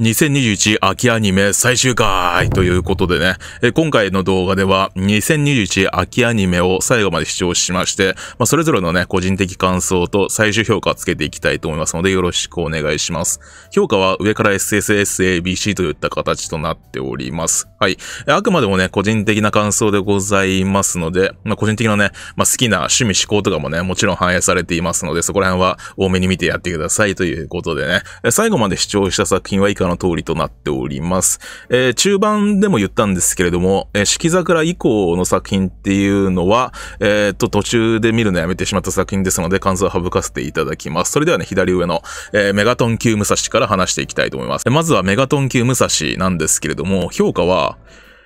2021秋アニメ最終回ということでね、え今回の動画では2021秋アニメを最後まで視聴しまして、まあ、それぞれのね、個人的感想と最終評価をつけていきたいと思いますのでよろしくお願いします。評価は上から SSSABC といった形となっております。はい。あくまでもね、個人的な感想でございますので、まあ、個人的なね、まあ、好きな趣味思考とかもね、もちろん反映されていますので、そこら辺は多めに見てやってくださいということでね、最後まで視聴した作品はいかの通りとなっております。えー、中盤でも言ったんですけれども、えー、四季桜以降の作品っていうのは、えっ、と、途中で見るのやめてしまった作品ですので、感想を省かせていただきます。それではね、左上の、えー、メガトン級武蔵から話していきたいと思います。まずはメガトン級武蔵なんですけれども、評価は、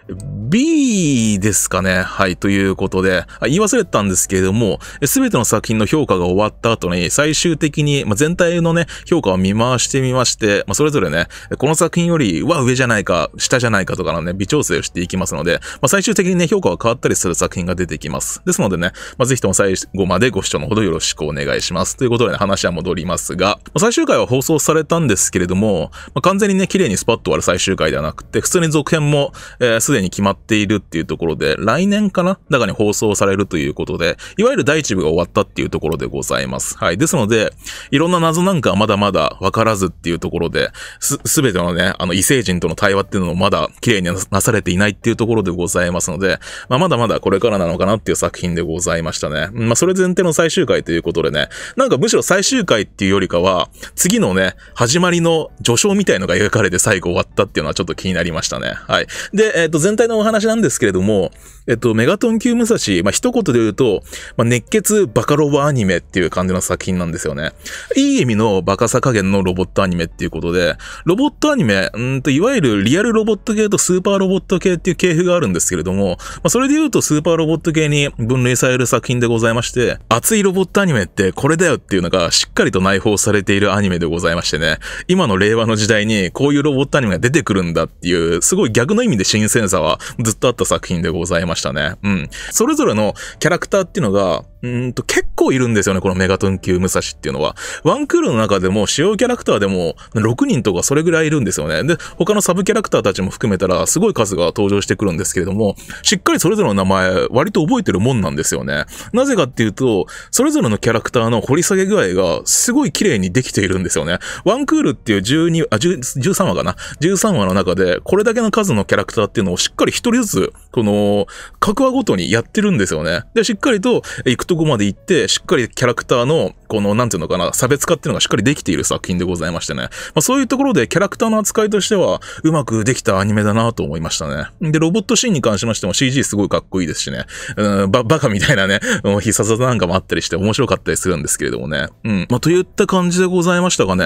B ですかね。はい、ということで、言い忘れてたんですけれども、すべての作品の評価が終わった後に、最終的に、ま全体のね、評価を見回してみまして、まそれぞれね、この作品よりは上じゃないか、下じゃないかとかのね、微調整をしていきますので、ま最終的にね、評価が変わったりする作品が出てきます。ですのでね、まぜひとも最後までご視聴のほどよろしくお願いします。ということで、ね、話は戻りますが、ま最終回は放送されたんですけれども、ま完全にね、綺麗にスパッと終わる最終回ではなくて、普通に続編も、えーでに決まっているっていうところで、来年かな中に放送されるということで、いわゆる第一部が終わったっていうところでございます。はい。ですので、いろんな謎なんかまだまだ分からずっていうところで、す、すべてのね、あの異星人との対話っていうのもまだ綺麗になされていないっていうところでございますので、まあ、まだまだこれからなのかなっていう作品でございましたね。まあ、それ前提の最終回ということでね、なんかむしろ最終回っていうよりかは、次のね、始まりの序章みたいのが描かれて最後終わったっていうのはちょっと気になりましたね。はい。で、えっ、ー、と、全体のお話なんですけれども、えっと、メガトン級武蔵、まあ、一言で言うと、まあ、熱血バカロボアニメっていう感じの作品なんですよね。いい意味のバカさ加減のロボットアニメっていうことで、ロボットアニメ、んと、いわゆるリアルロボット系とスーパーロボット系っていう系譜があるんですけれども、まあ、それで言うとスーパーロボット系に分類される作品でございまして、熱いロボットアニメってこれだよっていうのがしっかりと内包されているアニメでございましてね、今の令和の時代にこういうロボットアニメが出てくるんだっていう、すごい逆の意味で新鮮さ座はずっとあった作品でございましたね。うん。それぞれのキャラクターっていうのが、うんと、結構いるんですよね、このメガトン級武蔵っていうのは。ワンクールの中でも、主要キャラクターでも、6人とかそれぐらいいるんですよね。で、他のサブキャラクターたちも含めたら、すごい数が登場してくるんですけれども、しっかりそれぞれの名前、割と覚えてるもんなんですよね。なぜかっていうと、それぞれのキャラクターの掘り下げ具合が、すごい綺麗にできているんですよね。ワンクールっていう12、あ、13話かな。13話の中で、これだけの数のキャラクターっていうのをしっかり一人ずつ、この、各話ごとにやってるんですよね。で、しっかりと、行くととこまで行って、しっかりキャラクターの、この、なんていうのかな、差別化っていうのがしっかりできている作品でございましてね。まあ、そういうところでキャラクターの扱いとしては、うまくできたアニメだなと思いましたね。で、ロボットシーンに関しましても CG すごいかっこいいですしね。うん、ば、バカみたいなね、必殺技なんかもあったりして面白かったりするんですけれどもね。うん。まあ、といった感じでございましたがね、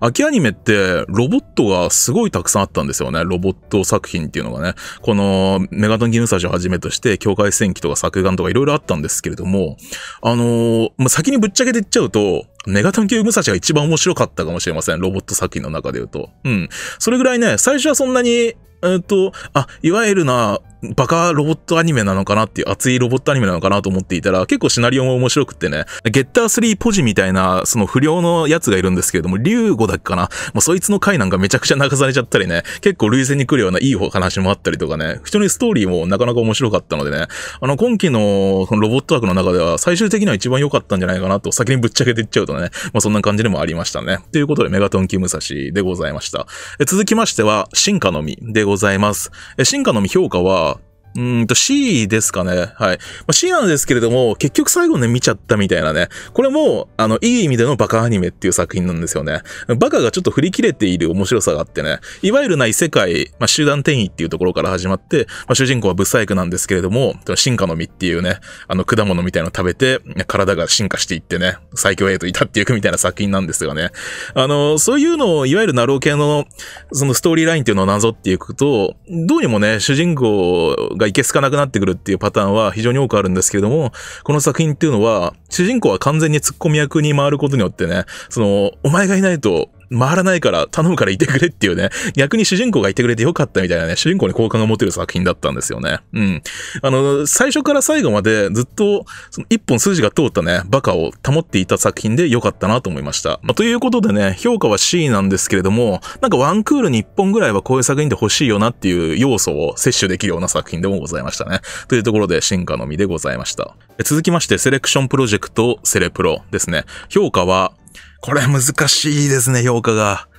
秋アニメって、ロボットがすごいたくさんあったんですよね。ロボット作品っていうのがね。この、メガトンギムサジをはじめとして、境界戦記とか作画とかいろいろあったんですけれども、あのー、まあ、先にぶっちゃけて言っちゃうと、メガン級武蔵が一番面白かったかもしれません。ロボット作品の中で言うと。うん。それぐらいね、最初はそんなに、えっと、あ、いわゆるな、バカロボットアニメなのかなっていう熱いロボットアニメなのかなと思っていたら、結構シナリオも面白くってね、ゲッター3ポジみたいな、その不良のやつがいるんですけれども、ウゴだっけかなまそいつの回なんかめちゃくちゃ泣かされちゃったりね、結構類戦に来るようないい話もあったりとかね、人にストーリーもなかなか面白かったのでね、あの、今期のロボット枠の中では最終的には一番良かったんじゃないかなと、先にぶっちゃけていっちゃうとね、まあそんな感じでもありましたね。ということで、メガトンキムサシでございました。続きましては、進化の実でございます。進化の実評価は、うんと C ですかね。はい。まあ、C なんですけれども、結局最後ね、見ちゃったみたいなね。これも、あの、いい意味でのバカアニメっていう作品なんですよね。バカがちょっと振り切れている面白さがあってね、いわゆるない世界、まあ、集団転移っていうところから始まって、まあ、主人公はブサイクなんですけれども、進化の実っていうね、あの、果物みたいなの食べて、体が進化していってね、最強へと至っていくみたいな作品なんですがね。あの、そういうのを、いわゆるナロー系の、そのストーリーラインっていうのをなぞっていくと、どうにもね、主人公がいけすかなくなってくるっていうパターンは非常に多くあるんですけれども、この作品っていうのは、主人公は完全にツッコミ役に回ることによってね、その、お前がいないと回らないから頼むからいてくれっていうね、逆に主人公がいてくれてよかったみたいなね、主人公に好感が持てる作品だったんですよね。うん。あの、最初から最後までずっと、その一本筋が通ったね、バカを保っていた作品でよかったなと思いました。まあ、ということでね、評価は C なんですけれども、なんかワンクールに一本ぐらいはこういう作品で欲しいよなっていう要素を摂取できるような作品でもございましたね。というところで、進化のみでございました。続きまして、セレクションプロジェクトセレプロですね。評価はこれ難しいですね、評価が。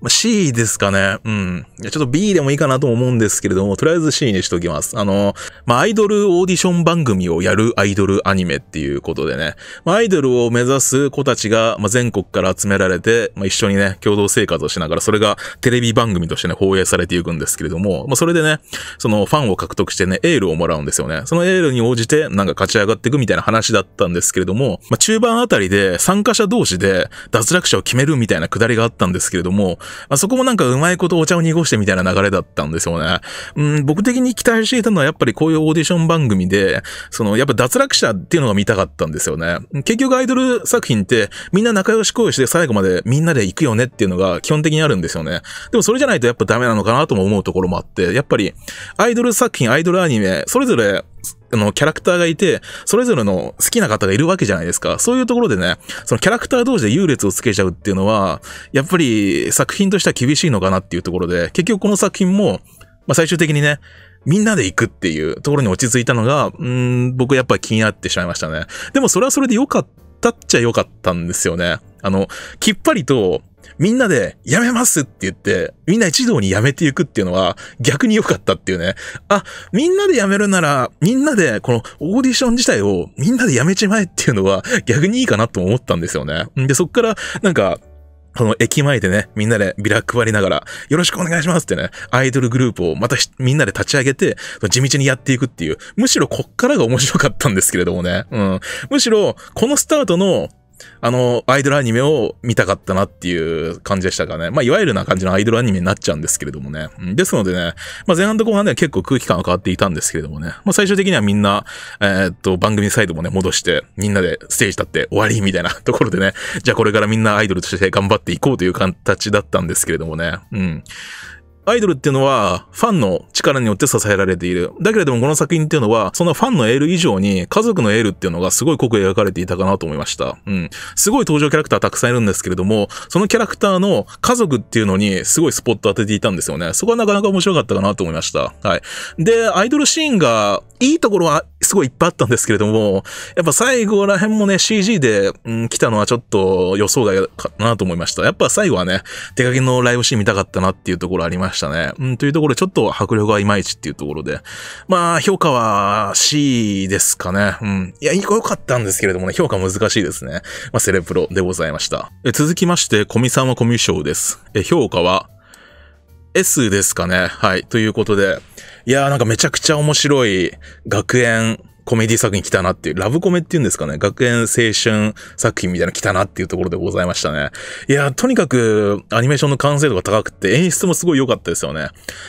まあ、C ですかね。うん。ちょっと B でもいいかなと思うんですけれども、とりあえず C にしときます。あの、まあ、アイドルオーディション番組をやるアイドルアニメっていうことでね、まあ、アイドルを目指す子たちが、まあ、全国から集められて、まあ、一緒にね、共同生活をしながら、それがテレビ番組としてね、放映されていくんですけれども、まあ、それでね、そのファンを獲得してね、エールをもらうんですよね。そのエールに応じて、なんか勝ち上がっていくみたいな話だったんですけれども、まあ、中盤あたりで参加者同士で脱落者を決めるみたいなくだりがあったんですけれども、まあ、そこもなんかうまいことお茶を濁してみたいな流れだったんですよね。うん、僕的に期待していたのはやっぱりこういうオーディション番組で、そのやっぱ脱落者っていうのが見たかったんですよね。結局アイドル作品ってみんな仲良し恋して最後までみんなで行くよねっていうのが基本的にあるんですよね。でもそれじゃないとやっぱダメなのかなとも思うところもあって、やっぱりアイドル作品、アイドルアニメ、それぞれあの、キャラクターがいて、それぞれの好きな方がいるわけじゃないですか。そういうところでね、そのキャラクター同士で優劣をつけちゃうっていうのは、やっぱり作品としては厳しいのかなっていうところで、結局この作品も、まあ、最終的にね、みんなで行くっていうところに落ち着いたのが、うん、僕やっぱり気になってしまいましたね。でもそれはそれで良かったっちゃ良かったんですよね。あの、きっぱりと、みんなでやめますって言って、みんな一同にやめていくっていうのは逆に良かったっていうね。あ、みんなでやめるなら、みんなでこのオーディション自体をみんなでやめちまえっていうのは逆にいいかなと思ったんですよね。で、そっからなんか、この駅前でね、みんなでビラ配りながら、よろしくお願いしますってね、アイドルグループをまたみんなで立ち上げて、地道にやっていくっていう、むしろこっからが面白かったんですけれどもね、うん。むしろ、このスタートのあの、アイドルアニメを見たかったなっていう感じでしたかね。まあ、いわゆるな感じのアイドルアニメになっちゃうんですけれどもね。ですのでね、まあ、前半と後半では結構空気感は変わっていたんですけれどもね。まあ、最終的にはみんな、えー、っと、番組サイドもね、戻して、みんなでステージ立って終わりみたいなところでね、じゃあこれからみんなアイドルとして頑張っていこうという形だったんですけれどもね。うん。アイドルっていうのはファンの力によって支えられている。だけれどもこの作品っていうのは、そのファンのエール以上に家族のエールっていうのがすごい濃く描かれていたかなと思いました。うん。すごい登場キャラクターたくさんいるんですけれども、そのキャラクターの家族っていうのにすごいスポット当てていたんですよね。そこはなかなか面白かったかなと思いました。はい。で、アイドルシーンがいいところはすごいいっぱいあったんですけれども、やっぱ最後ら辺もね、CG で、うん、来たのはちょっと予想外かなと思いました。やっぱ最後はね、手書きのライブシーン見たかったなっていうところありましたね。うん、というところでちょっと迫力がいまいちっていうところで、まあ、評価は C ですかね。うん。いや、良かったんですけれどもね、評価難しいですね。まあ、セレプロでございました。え続きまして、コミさんはコミュ障です。え評価は S ですかね。はい。ということで。いやーなんかめちゃくちゃ面白い学園コメディ作品来たなっていう、ラブコメっていうんですかね、学園青春作品みたいなの来たなっていうところでございましたね。いや、とにかくアニメーションの完成度が高くて演出もすごい良かったですよね。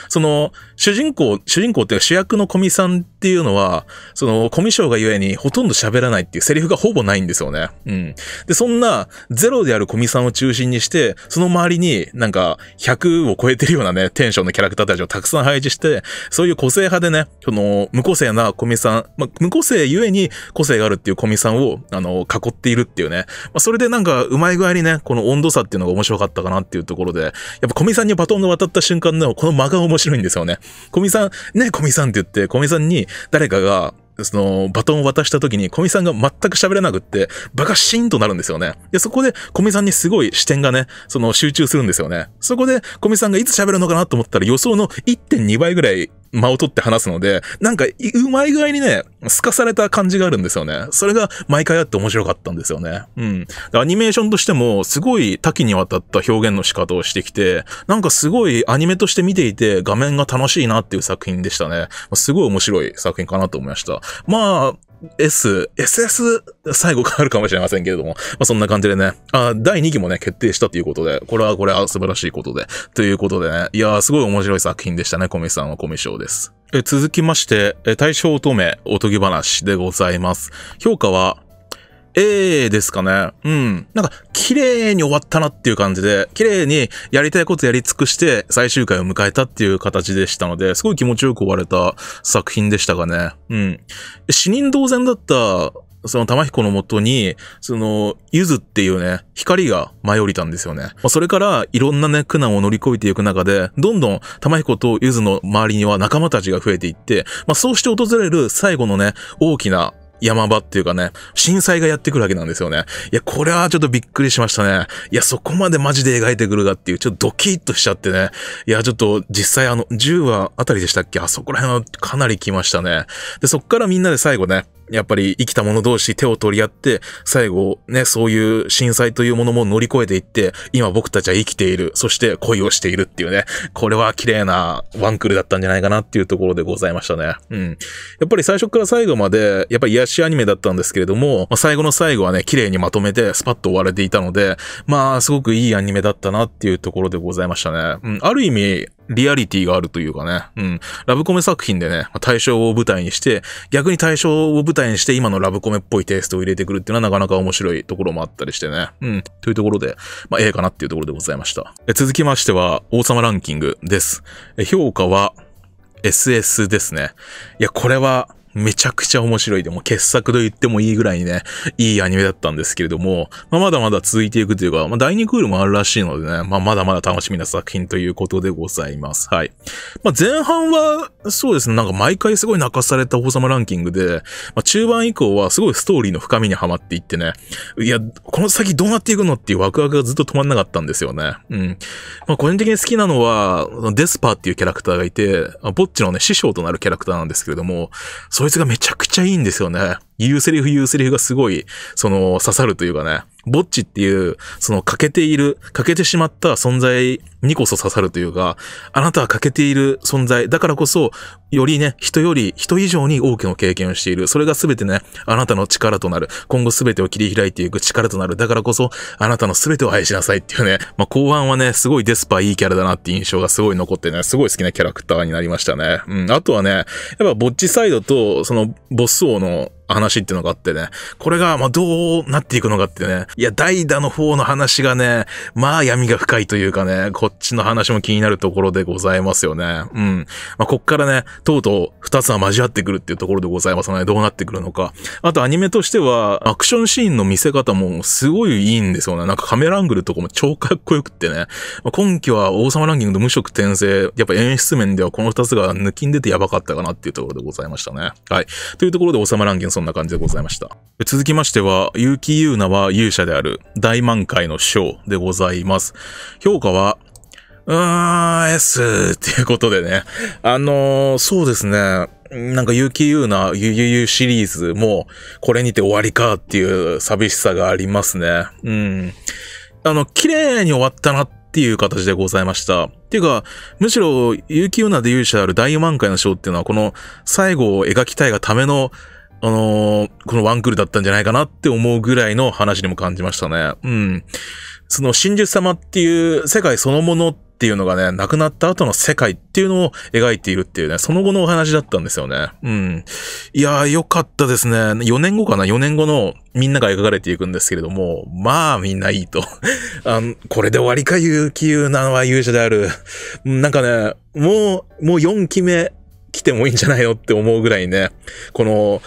その、主人公、主人公っていうか主役のコミさんっていうのは、その、コミショがゆえにほとんど喋らないっていうセリフがほぼないんですよね。うん。で、そんなゼロであるコミさんを中心にして、その周りになんか100を超えてるようなね、テンションのキャラクターたちをたくさん配置して、そういう個性派でね、その、無個性なコミさん、まあ、無個性ゆえに個性があるっていうコミさんを、あの、囲っているっていうね。まあ、それでなんか、うまい具合にね、この温度差っていうのが面白かったかなっていうところで、やっぱコミさんにバトンが渡った瞬間のこの間が面白いんですよね。コミさん、ね、コミさんって言って、コミさんに誰かが、その、バトンを渡した時に、小見さんが全く喋れなくって、バカシーンとなるんですよね。で、そこで、小見さんにすごい視点がね、その、集中するんですよね。そこで、小見さんがいつ喋るのかなと思ったら、予想の1.2倍ぐらい間を取って話すので、なんか、うまい具合にね、透かされた感じがあるんですよね。それが毎回あって面白かったんですよね。うん。アニメーションとしても、すごい多岐にわたった表現の仕方をしてきて、なんかすごいアニメとして見ていて、画面が楽しいなっていう作品でしたね。すごい面白い作品かなと思いました。まあ、S、SS、最後変わるかもしれませんけれども、まあ、そんな感じでね、あ第2期もね、決定したということで、これはこれは素晴らしいことで、ということでね、いやー、すごい面白い作品でしたね、コミさんはコミ賞です。続きまして、大正乙女おとぎ話でございます。評価は A ですかね。うん。なんか、綺麗に終わったなっていう感じで、綺麗にやりたいことやり尽くして最終回を迎えたっていう形でしたので、すごい気持ちよく終われた作品でしたがね。うん。死人同然だったその玉彦のもとに、その、ゆずっていうね、光が舞い降りたんですよね。まあ、それから、いろんなね、苦難を乗り越えていく中で、どんどん玉彦とゆずの周りには仲間たちが増えていって、まあ、そうして訪れる最後のね、大きな山場っていうかね、震災がやってくるわけなんですよね。いや、これはちょっとびっくりしましたね。いや、そこまでマジで描いてくるかっていう、ちょっとドキッとしちゃってね。いや、ちょっと実際あの、10話あたりでしたっけあそこら辺はかなり来ましたね。で、そっからみんなで最後ね、やっぱり生きた者同士手を取り合って、最後ね、そういう震災というものも乗り越えていって、今僕たちは生きている、そして恋をしているっていうね、これは綺麗なワンクールだったんじゃないかなっていうところでございましたね。うん。やっぱり最初から最後まで、やっぱり癒しアニメだったんですけれども、まあ、最後の最後はね、綺麗にまとめてスパッと終われていたので、まあ、すごくいいアニメだったなっていうところでございましたね。うん。ある意味、リアリティがあるというかね、うん。ラブコメ作品でね、対象を舞台にして、逆に対象を舞台にして今のラブコメっぽいテイストを入れてくるっていうのはなかなか面白いところもあったりしてね。うん。というところで、まあ、ええかなっていうところでございました。え続きましては、王様ランキングです。え評価は、SS ですね。いや、これは、めちゃくちゃ面白いでも傑作と言ってもいいぐらいにね、いいアニメだったんですけれども、まあ、まだまだ続いていくというか、まあ、第2クールもあるらしいのでね、まあ、まだまだ楽しみな作品ということでございます。はい。まあ、前半は、そうですね、なんか毎回すごい泣かされた王様ランキングで、まあ、中盤以降はすごいストーリーの深みにはまっていってね、いや、この先どうなっていくのっていうワクワクがずっと止まんなかったんですよね。うん。まあ、個人的に好きなのは、デスパーっていうキャラクターがいて、ぼっちのね、師匠となるキャラクターなんですけれども、そいつがめちゃくちゃいいんですよね。言うセリフ言うセリフがすごい、その、刺さるというかね、ぼっちっていう、その、欠けている、欠けてしまった存在にこそ刺さるというか、あなたは欠けている存在、だからこそ、よりね、人より、人以上に多くの経験をしている。それが全てね、あなたの力となる。今後全てを切り開いていく力となる。だからこそ、あなたの全てを愛しなさいっていうね、まあ、後半はね、すごいデスパいいキャラだなって印象がすごい残ってね、すごい好きなキャラクターになりましたね。うん、あとはね、やっぱぼっちサイドと、その、ボス王の話っていうのがあってね、これが、まあ、どうなっていくのかってね、いや、代打の方の話がね、まあ、闇が深いというかね、こっちの話も気になるところでございますよね。うん。まあ、こっからね、とうとう二つは交わってくるっていうところでございますので、どうなってくるのか。あと、アニメとしては、アクションシーンの見せ方もすごいいいんですよね。なんかカメラアングルとかも超かっこよくってね。まあ、今季は王様ランキングと無色転生、やっぱ演出面ではこの二つが抜きん出てやばかったかなっていうところでございましたね。はい。というところで王様ランキングそんな感じでございました。続きましては、結城優奈は勇者である大満開の章でございます。評価は、うーん、S っていうことでね。あのー、そうですね。なんか、結城優菜ゆゆゆシリーズも、これにて終わりかっていう寂しさがありますね。うん。あの、綺麗に終わったなっていう形でございました。っていうか、むしろ、結城優なで勇者である大満開の章っていうのは、この最後を描きたいがための、あのー、このワンクールだったんじゃないかなって思うぐらいの話にも感じましたね。うん。その真珠様っていう世界そのものっていうのがね、亡くなった後の世界っていうのを描いているっていうね、その後のお話だったんですよね。うん。いやー、よかったですね。4年後かな ?4 年後のみんなが描かれていくんですけれども、まあみんないいと。あの、これで終わりか、勇気ゆうなは勇者である。なんかね、もう、もう4期目来てもいいんじゃないのって思うぐらいね、この、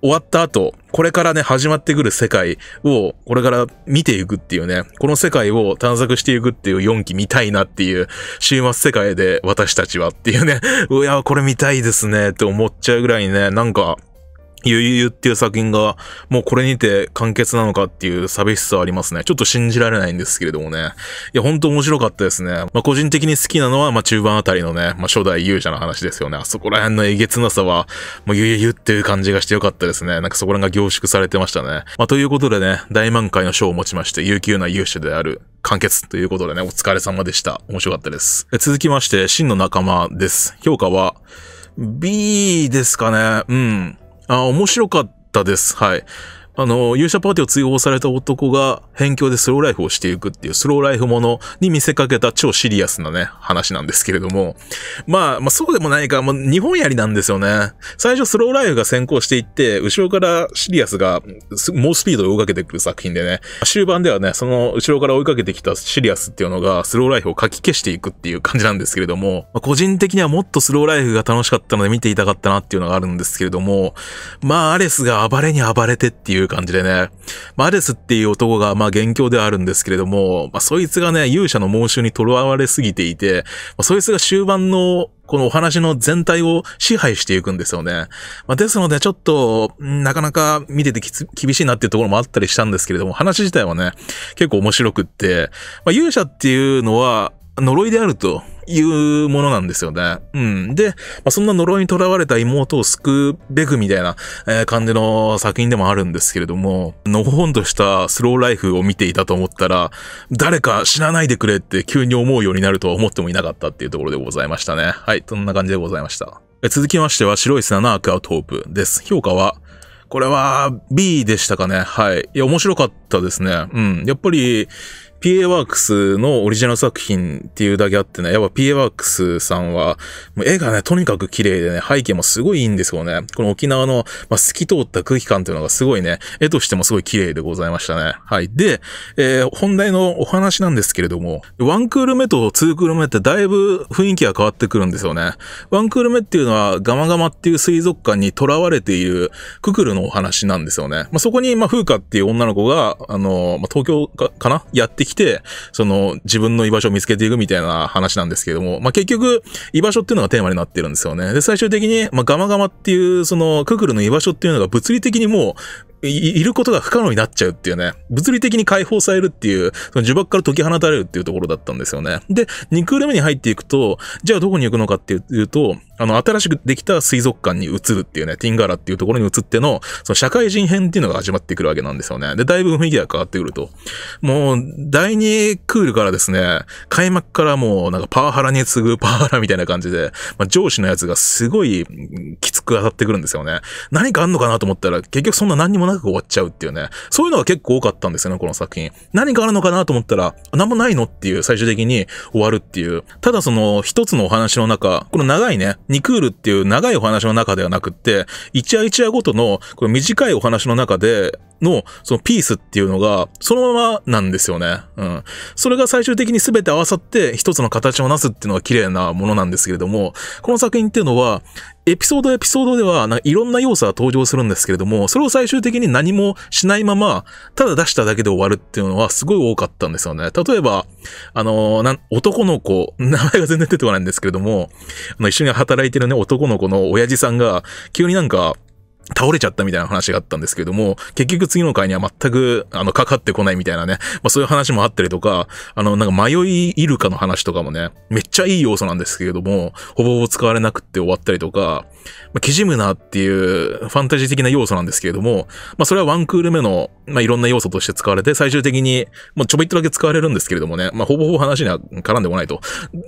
終わった後、これからね、始まってくる世界を、これから見ていくっていうね、この世界を探索していくっていう4期見たいなっていう、週末世界で私たちはっていうね、うや、これ見たいですねって思っちゃうぐらいね、なんか、ゆゆゆっていう作品が、もうこれにて完結なのかっていう寂しさはありますね。ちょっと信じられないんですけれどもね。いや、ほんと面白かったですね。まあ、個人的に好きなのは、まあ、中盤あたりのね、まあ、初代勇者の話ですよね。あそこら辺のえげつなさは、もうゆゆゆっていう感じがしてよかったですね。なんかそこら辺が凝縮されてましたね。まあ、ということでね、大満開の賞を持ちまして、悠久な勇者である完結ということでね、お疲れ様でした。面白かったです。で続きまして、真の仲間です。評価は、B ですかね。うん。あ、面白かったです。はい。あの、勇者パーティーを追放された男が辺境でスローライフをしていくっていうスローライフものに見せかけた超シリアスなね、話なんですけれども。まあ、まあそうでもないか、もう日本やりなんですよね。最初スローライフが先行していって、後ろからシリアスが猛スピードで追いかけてくる作品でね、終盤ではね、その後ろから追いかけてきたシリアスっていうのがスローライフをかき消していくっていう感じなんですけれども、まあ、個人的にはもっとスローライフが楽しかったので見ていたかったなっていうのがあるんですけれども、まあ、アレスが暴れに暴れてっていう感じでね、マレスっていう男が、まあ、元凶ではあるんですけれども、まあ、そいつがね、勇者の猛想に囚われすぎていて、まあ、そいつが終盤のこのお話の全体を支配していくんですよね。まあ、ですので、ちょっと、なかなか見てて厳しいなっていうところもあったりしたんですけれども、話自体はね、結構面白くって、まあ、勇者っていうのは、呪いであるというものなんですよね。うん。で、まあ、そんな呪いに囚われた妹を救うべくみたいな、え感じの作品でもあるんですけれども、のほほんとしたスローライフを見ていたと思ったら、誰か死なないでくれって急に思うようになるとは思ってもいなかったっていうところでございましたね。はい、そんな感じでございました。続きましては、白い砂のアクアトープです。評価は、これは B でしたかね。はい。いや、面白かったですね。うん。やっぱり、PA ワークスのオリジナル作品っていうだけあってね、やっぱ PA ワークスさんは、もう絵がね、とにかく綺麗でね、背景もすごいいいんですよね。この沖縄の、まあ、透き通った空気感っていうのがすごいね、絵としてもすごい綺麗でございましたね。はい。で、えー、本題のお話なんですけれども、ワンクール目とツークール目ってだいぶ雰囲気が変わってくるんですよね。ワンクール目っていうのは、ガマガマっていう水族館に囚われているククルのお話なんですよね。まあ、そこに、まあ、風花っていう女の子が、あの、まあ、東京かなやってきて、その自分の居場所を見つけていくみたいな話なんですけども、まあ、結局、居場所っていうのがテーマになってるんですよね。で、最終的に、まあ、ガマガマっていう、その、ククルの居場所っていうのが物理的にもう、い、いることが不可能になっちゃうっていうね、物理的に解放されるっていう、その呪縛から解き放たれるっていうところだったんですよね。で、2クール目に入っていくと、じゃあどこに行くのかっていうと、あの、新しくできた水族館に移るっていうね、ティンガーラっていうところに移っての、その社会人編っていうのが始まってくるわけなんですよね。で、だいぶ雰囲気が変わってくると。もう、第2クールからですね、開幕からもう、なんかパワハラに次ぐパワハラみたいな感じで、まあ、上司のやつがすごいきつく当たってくるんですよね。何かあんのかなと思ったら、結局そんな何にもなく終わっちゃうっていうね。そういうのが結構多かったんですよね、この作品。何かあるのかなと思ったら、何もないのっていう、最終的に終わるっていう。ただその、一つのお話の中、この長いね、2クールっていう長いお話の中ではなくって、1話1話ごとのこの短いお話の中で、の、そのピースっていうのが、そのままなんですよね。うん。それが最終的に全て合わさって、一つの形をなすっていうのが綺麗なものなんですけれども、この作品っていうのは、エピソードエピソードでは、いろんな要素が登場するんですけれども、それを最終的に何もしないまま、ただ出しただけで終わるっていうのはすごい多かったんですよね。例えば、あの、男の子、名前が全然出てこないんですけれども、あの、一緒に働いてるね、男の子の親父さんが、急になんか、倒れちゃったみたいな話があったんですけれども、結局次の回には全く、あの、かかってこないみたいなね、まあそういう話もあったりとか、あの、なんか迷いイルカの話とかもね、めっちゃいい要素なんですけれども、ほぼほぼ使われなくって終わったりとか、まあ、キジムナっていうファンタジー的な要素なんですけれども、まあそれはワンクール目の、まあいろんな要素として使われて、最終的に、まあちょびっとだけ使われるんですけれどもね、まあほぼほぼ話には絡んでこないと。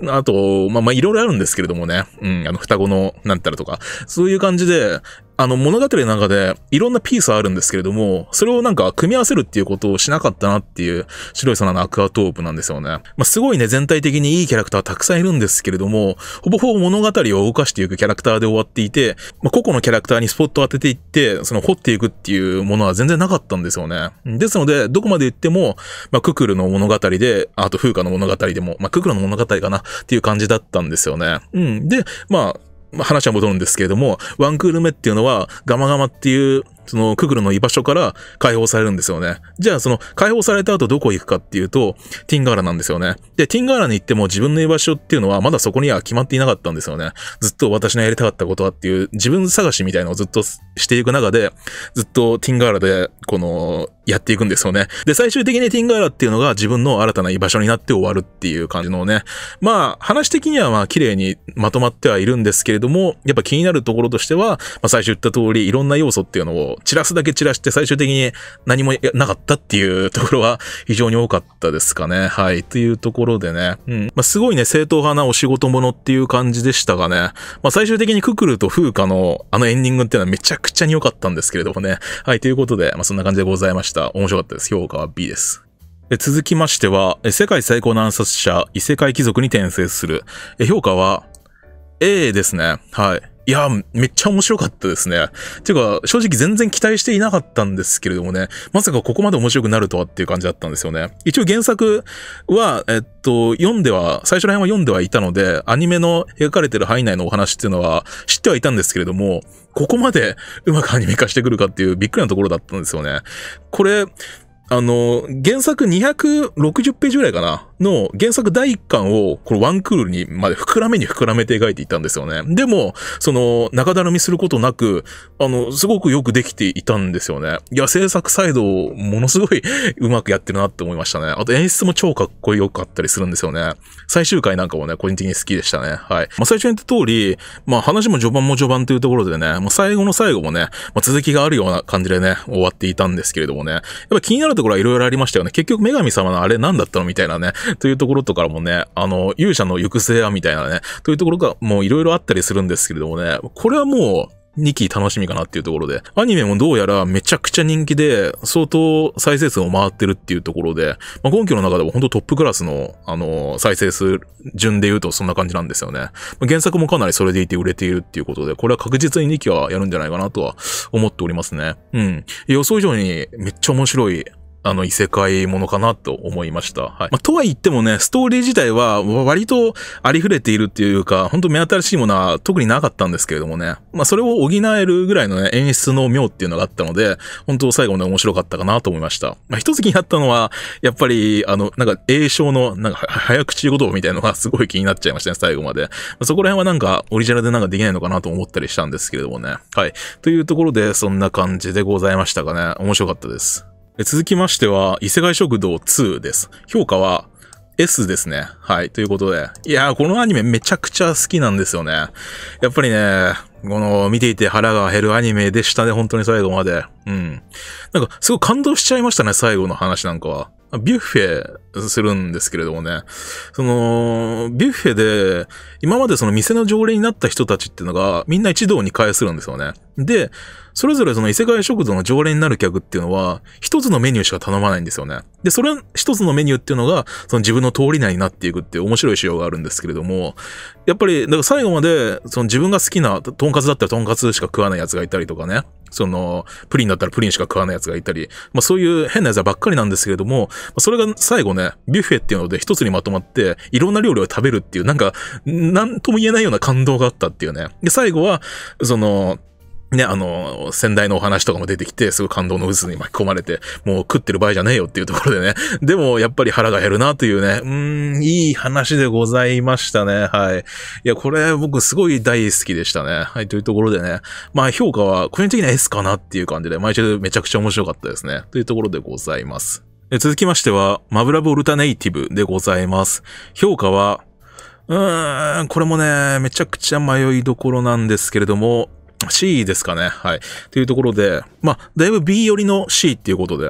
あと、まあまあいろいろあるんですけれどもね、うん、あの、双子の、なんたらとか、そういう感じで、あの物語の中でいろんなピースあるんですけれども、それをなんか組み合わせるっていうことをしなかったなっていう白い空のアクアトープなんですよね。まあ、すごいね、全体的にいいキャラクターたくさんいるんですけれども、ほぼほぼ物語を動かしていくキャラクターで終わっていて、まあ、個々のキャラクターにスポットを当てていって、その掘っていくっていうものは全然なかったんですよね。ですので、どこまで言っても、まあ、ククルの物語で、あと風花の物語でも、まあ、ククルの物語かなっていう感じだったんですよね。うん。で、まあ、まあ、話は戻るんですけれども、ワンクール目っていうのは、ガマガマっていうそのクグルの居場所から解放されるんですよね。じゃあその解放された後どこ行くかっていうと、ティンガーラなんですよね。で、ティンガーラに行っても自分の居場所っていうのはまだそこには決まっていなかったんですよね。ずっと私のやりたかったことはっていう自分探しみたいのをずっとしていく中で、ずっとティンガーラでこのやっていくんですよね。で、最終的にティンガーラっていうのが自分の新たな居場所になって終わるっていう感じのね。まあ、話的にはまあ綺麗にまとまってはいるんですけれども、やっぱ気になるところとしては、まあ最初言った通りいろんな要素っていうのをを散らすだけ散らして最終的に何もなかったっていうところは非常に多かったですかね。はい。というところでね。うん。まあ、すごいね、正統派なお仕事ものっていう感じでしたがね。まあ、最終的にククルと風花のあのエンディングっていうのはめちゃくちゃに良かったんですけれどもね。はい。ということで、まあ、そんな感じでございました。面白かったです。評価は B です。続きましては、世界最高の暗殺者、異世界貴族に転生する。評価は A ですね。はい。いや、めっちゃ面白かったですね。ていうか、正直全然期待していなかったんですけれどもね、まさかここまで面白くなるとはっていう感じだったんですよね。一応原作は、えっと、読んでは、最初ら辺は読んではいたので、アニメの描かれてる範囲内のお話っていうのは知ってはいたんですけれども、ここまでうまくアニメ化してくるかっていうびっくりなところだったんですよね。これ、あの、原作260ページぐらいかなの原作第1巻をこのワンクールにまで膨らめに膨らめて描いていたんですよね。でも、その中だるみすることなく、あの、すごくよくできていたんですよね。いや、制作サイドをものすごいうまくやってるなって思いましたね。あと演出も超かっこよかったりするんですよね。最終回なんかもね、個人的に好きでしたね。はい。まあ、最初に言った通り、まあ話も序盤も序盤というところでね、もう最後の最後もね、まあ、続きがあるような感じでね、終わっていたんですけれどもね。やっぱ気になるところはいろいろありましたよね。結局女神様のあれ何だったのみたいなね、というところとかもね、あの、勇者の行く末やみたいなね、というところがもういろいろあったりするんですけれどもね、これはもう、2期楽しみかなっていうところで、アニメもどうやらめちゃくちゃ人気で、相当再生数も回ってるっていうところで、まあ、今期の中でも本当トップクラスの、あのー、再生数順で言うとそんな感じなんですよね。まあ、原作もかなりそれでいて売れているっていうことで、これは確実に2期はやるんじゃないかなとは思っておりますね。うん。予想以上にめっちゃ面白いあの、異世界ものかなと思いました。はい。まあ、とは言ってもね、ストーリー自体は割とありふれているっていうか、本当目新しいものは特になかったんですけれどもね。まあ、それを補えるぐらいのね、演出の妙っていうのがあったので、本当最後ね、面白かったかなと思いました。まあ、一つ気になったのは、やっぱり、あの、なんか、英称の、なんか、早口言葉みたいなのがすごい気になっちゃいましたね、最後まで。まあ、そこら辺はなんか、オリジナルでなんかできないのかなと思ったりしたんですけれどもね。はい。というところで、そんな感じでございましたかね。面白かったです。続きましては、異世界食堂2です。評価は S ですね。はい。ということで。いやー、このアニメめちゃくちゃ好きなんですよね。やっぱりね、この、見ていて腹が減るアニメでしたね、本当に最後まで。うん。なんか、すごい感動しちゃいましたね、最後の話なんかは。ビュッフェするんですけれどもね。その、ビュッフェで、今までその店の常連になった人たちっていうのが、みんな一堂に会するんですよね。で、それぞれその異世界食堂の常連になる客っていうのは、一つのメニューしか頼まないんですよね。で、それ、一つのメニューっていうのが、その自分の通り内になっていくっていう面白い仕様があるんですけれども、やっぱり、だから最後まで、その自分が好きな、とんかつだったらとんかつしか食わない奴がいたりとかね、その、プリンだったらプリンしか食わない奴がいたり、まあそういう変な奴らばっかりなんですけれども、それが最後ね、ね、ビュッフェっていうので一つにまとまって、いろんな料理を食べるっていう、なんか、なんとも言えないような感動があったっていうね。で、最後は、その、ね、あの、先代のお話とかも出てきて、すごい感動の渦に巻き込まれて、もう食ってる場合じゃねえよっていうところでね。でも、やっぱり腹が減るなというね。うーん、いい話でございましたね。はい。いや、これ僕すごい大好きでしたね。はい、というところでね。まあ、評価は個人的には S かなっていう感じで、毎週めちゃくちゃ面白かったですね。というところでございます。続きましては、マブラブオルタネイティブでございます。評価は、うーん、これもね、めちゃくちゃ迷いどころなんですけれども、C ですかね。はい。というところで、まあ、だいぶ B 寄りの C っていうことで、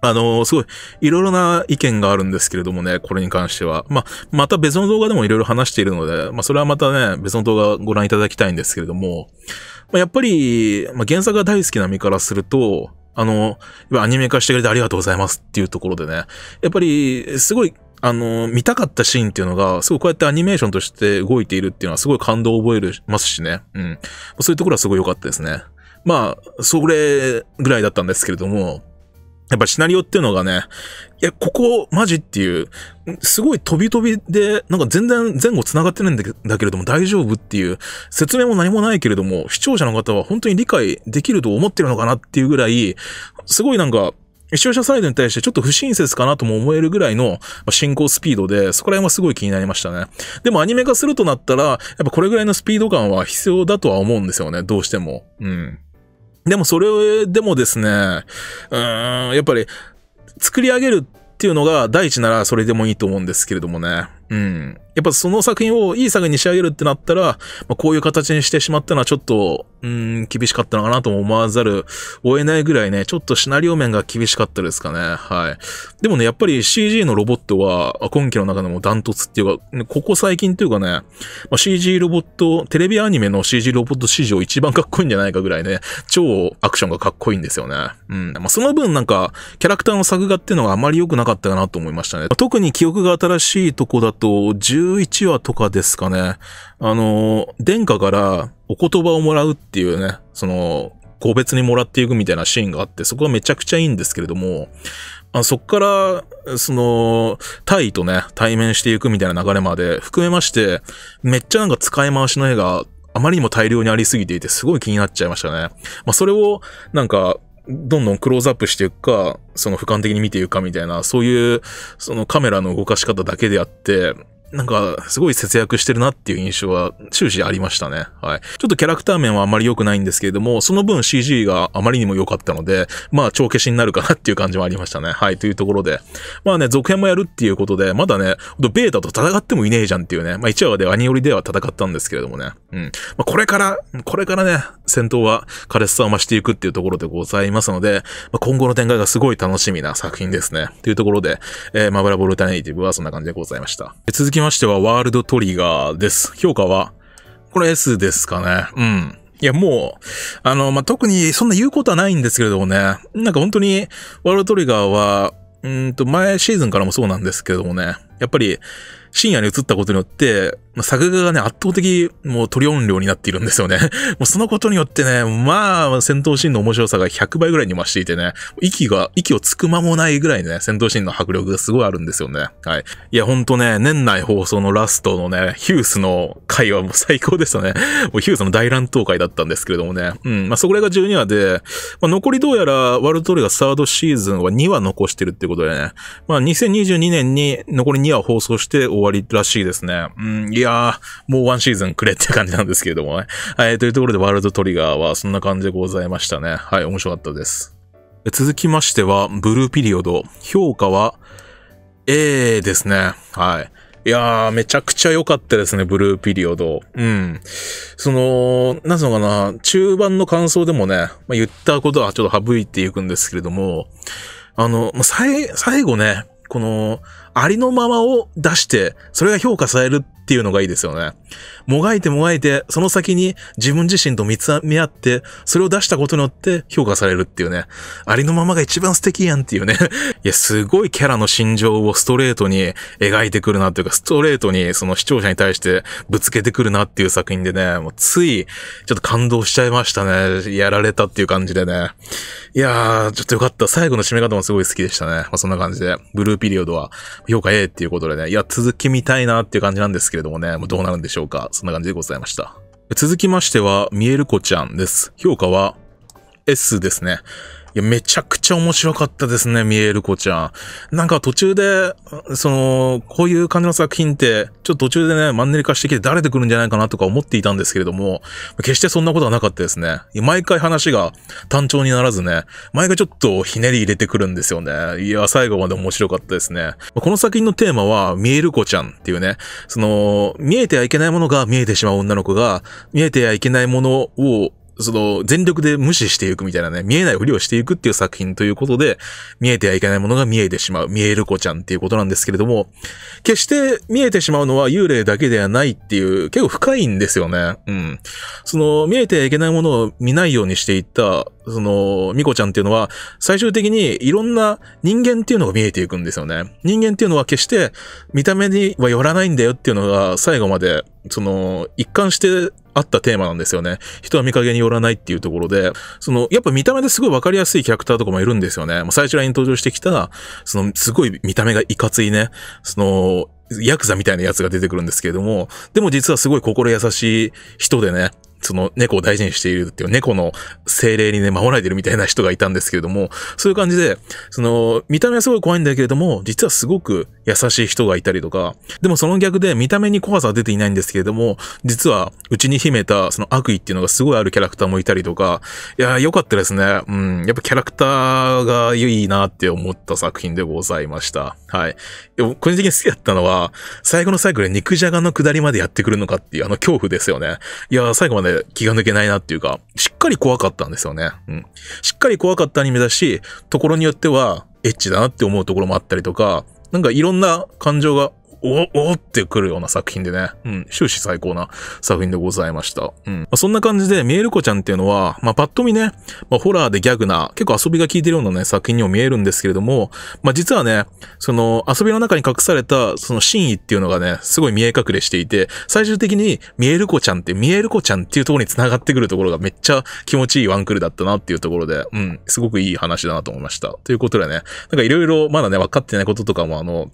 あのー、すごい、いろいろな意見があるんですけれどもね、これに関しては。まあ、また別の動画でもいろいろ話しているので、まあ、それはまたね、別の動画ご覧いただきたいんですけれども、まあ、やっぱり、まあ、原作が大好きな身からすると、あの、アニメ化してくれてありがとうございますっていうところでね、やっぱり、すごい、あの、見たかったシーンっていうのが、すごいこうやってアニメーションとして動いているっていうのはすごい感動を覚えますしね。うん。そういうところはすごい良かったですね。まあ、それぐらいだったんですけれども、やっぱシナリオっていうのがね、いや、ここマジっていう、すごい飛び飛びで、なんか全然前後繋がってないんだけれども大丈夫っていう、説明も何もないけれども、視聴者の方は本当に理解できると思ってるのかなっていうぐらい、すごいなんか、視聴者サイドに対してちょっと不親切かなとも思えるぐらいの進行スピードで、そこら辺はすごい気になりましたね。でもアニメ化するとなったら、やっぱこれぐらいのスピード感は必要だとは思うんですよね、どうしても。うん。でもそれでもですね、うーん、やっぱり作り上げるっていうのが第一ならそれでもいいと思うんですけれどもね。うん。やっぱその作品をいい作品に仕上げるってなったら、まあ、こういう形にしてしまったのはちょっと、うん、厳しかったのかなとも思わざるを得ないぐらいね、ちょっとシナリオ面が厳しかったですかね。はい。でもね、やっぱり CG のロボットは、今期の中でもダントツっていうか、ここ最近というかね、まあ、CG ロボット、テレビアニメの CG ロボット史上一番かっこいいんじゃないかぐらいね、超アクションがかっこいいんですよね。うん。まあ、その分なんか、キャラクターの作画っていうのがあまり良くなかったかなと思いましたね。まあ、特に記憶が新しいとこだと、11話とかですかね。あの、殿下からお言葉をもらうっていうね、その、個別にもらっていくみたいなシーンがあって、そこはめちゃくちゃいいんですけれども、あそこから、その、タイとね、対面していくみたいな流れまで含めまして、めっちゃなんか使い回しの絵があまりにも大量にありすぎていて、すごい気になっちゃいましたね。まあ、それを、なんか、どんどんクローズアップしていくか、その俯瞰的に見ていくかみたいな、そういう、そのカメラの動かし方だけであって、なんか、すごい節約してるなっていう印象は終始ありましたね。はい。ちょっとキャラクター面はあまり良くないんですけれども、その分 CG があまりにも良かったので、まあ、帳消しになるかなっていう感じもありましたね。はい。というところで。まあね、続編もやるっていうことで、まだね、ベータと戦ってもいねえじゃんっていうね。まあ、1話でアニオリでは戦ったんですけれどもね。うん。まあ、これから、これからね、戦闘は枯れさを増していくっていうところでございますので、まあ、今後の展開がすごい楽しみな作品ですね。というところで、えー、マブラボルタネイティブはそんな感じでございました。続ききましては、ワールドトリガーです。評価は、これ S ですかね。うん。いや、もう、あの、まあ、特にそんな言うことはないんですけれどもね、なんか本当に、ワールドトリガーは、うんと、前シーズンからもそうなんですけどもね、やっぱり、深夜に映ったことによって、まあ、作画がね、圧倒的、もうオ音量になっているんですよね。もうそのことによってね、まあ、戦闘シーンの面白さが100倍ぐらいに増していてね、息が、息をつく間もないぐらいね、戦闘シーンの迫力がすごいあるんですよね。はい。いや、ほんとね、年内放送のラストのね、ヒュースの会はもう最高でしたね。もうヒュースの大乱闘会だったんですけれどもね。うん。まあ、そこらが12話で、まあ、残りどうやら、ワルトレがサードシーズンは2話残してるってことでね。まあ、2022年に残り2話放送して終わりらしいですね。うん、いやー、もうワンシーズンくれって感じなんですけれどもね。はい、というところでワールドトリガーはそんな感じでございましたね。はい、面白かったです。続きましては、ブルーピリオド。評価は、A ですね。はい。いやー、めちゃくちゃ良かったですね、ブルーピリオド。うん。その、なんのかな、中盤の感想でもね、まあ、言ったことはちょっと省いていくんですけれども、あの、最、最後ね、この、ありのままを出して、それが評価されるっていうのがいいですよね。もがいてもがいて、その先に自分自身と見つめ合って、それを出したことによって評価されるっていうね。ありのままが一番素敵やんっていうね。いや、すごいキャラの心情をストレートに描いてくるなっていうか、ストレートにその視聴者に対してぶつけてくるなっていう作品でね、もうつい、ちょっと感動しちゃいましたね。やられたっていう感じでね。いやー、ちょっとよかった。最後の締め方もすごい好きでしたね。まあ、そんな感じで。ブルーピリオドは評価 A っていうことでね、いや、続き見たいなっていう感じなんですけれどもね、もうどうなるんでしょうか。そんな感じでございました。続きましては、見える子ちゃんです。評価は S ですね。や、めちゃくちゃ面白かったですね、見える子ちゃん。なんか途中で、その、こういう感じの作品って、ちょっと途中でね、マンネリ化してきて誰で来るんじゃないかなとか思っていたんですけれども、決してそんなことはなかったですね。毎回話が単調にならずね、毎回ちょっとひねり入れてくるんですよね。いや、最後まで面白かったですね。この作品のテーマは、見える子ちゃんっていうね、その、見えてはいけないものが見えてしまう女の子が、見えてはいけないものをその、全力で無視していくみたいなね、見えないふりをしていくっていう作品ということで、見えてはいけないものが見えてしまう、見える子ちゃんっていうことなんですけれども、決して見えてしまうのは幽霊だけではないっていう、結構深いんですよね。うん。その、見えてはいけないものを見ないようにしていった、その、ミコちゃんっていうのは、最終的にいろんな人間っていうのが見えていくんですよね。人間っていうのは決して見た目にはよらないんだよっていうのが最後まで、その、一貫してあったテーマなんですよね。人は見かけによらないっていうところで、その、やっぱ見た目ですごいわかりやすいキャラクターとかもいるんですよね。最初ライに登場してきた、その、すごい見た目がいかついね、その、ヤクザみたいなやつが出てくるんですけれども、でも実はすごい心優しい人でね、その猫を大事にしているっていう猫の精霊にね、守られてるみたいな人がいたんですけれども、そういう感じで、その、見た目はすごい怖いんだけれども、実はすごく優しい人がいたりとか、でもその逆で見た目に怖さは出ていないんですけれども、実はうちに秘めたその悪意っていうのがすごいあるキャラクターもいたりとか、いや、良かったですね。うん、やっぱキャラクターがいいなって思った作品でございました。はい。個人的に好きだったのは、最後の最後で肉じゃがの下りまでやってくるのかっていう、あの恐怖ですよね。いや、最後まで気が抜けないなっていうか、しっかり怖かったんですよね。うん。しっかり怖かったアニメだし、ところによっては、エッチだなって思うところもあったりとか、なんかいろんな感情がお、おってくるような作品でね、うん、終始最高な作品でございました。うん。まあ、そんな感じで、見える子ちゃんっていうのは、まあ、パッと見ね、まあ、ホラーでギャグな、結構遊びが効いてるようなね、作品にも見えるんですけれども、まあ、実はね、その、遊びの中に隠された、その真意っていうのがね、すごい見え隠れしていて、最終的に、見える子ちゃんって、見える子ちゃんっていうところに繋がってくるところがめっちゃ気持ちいいワンクルだったなっていうところで、うん、すごくいい話だなと思いました。ということでね、なんかいろいろまだね、分かってないこととかも、あの、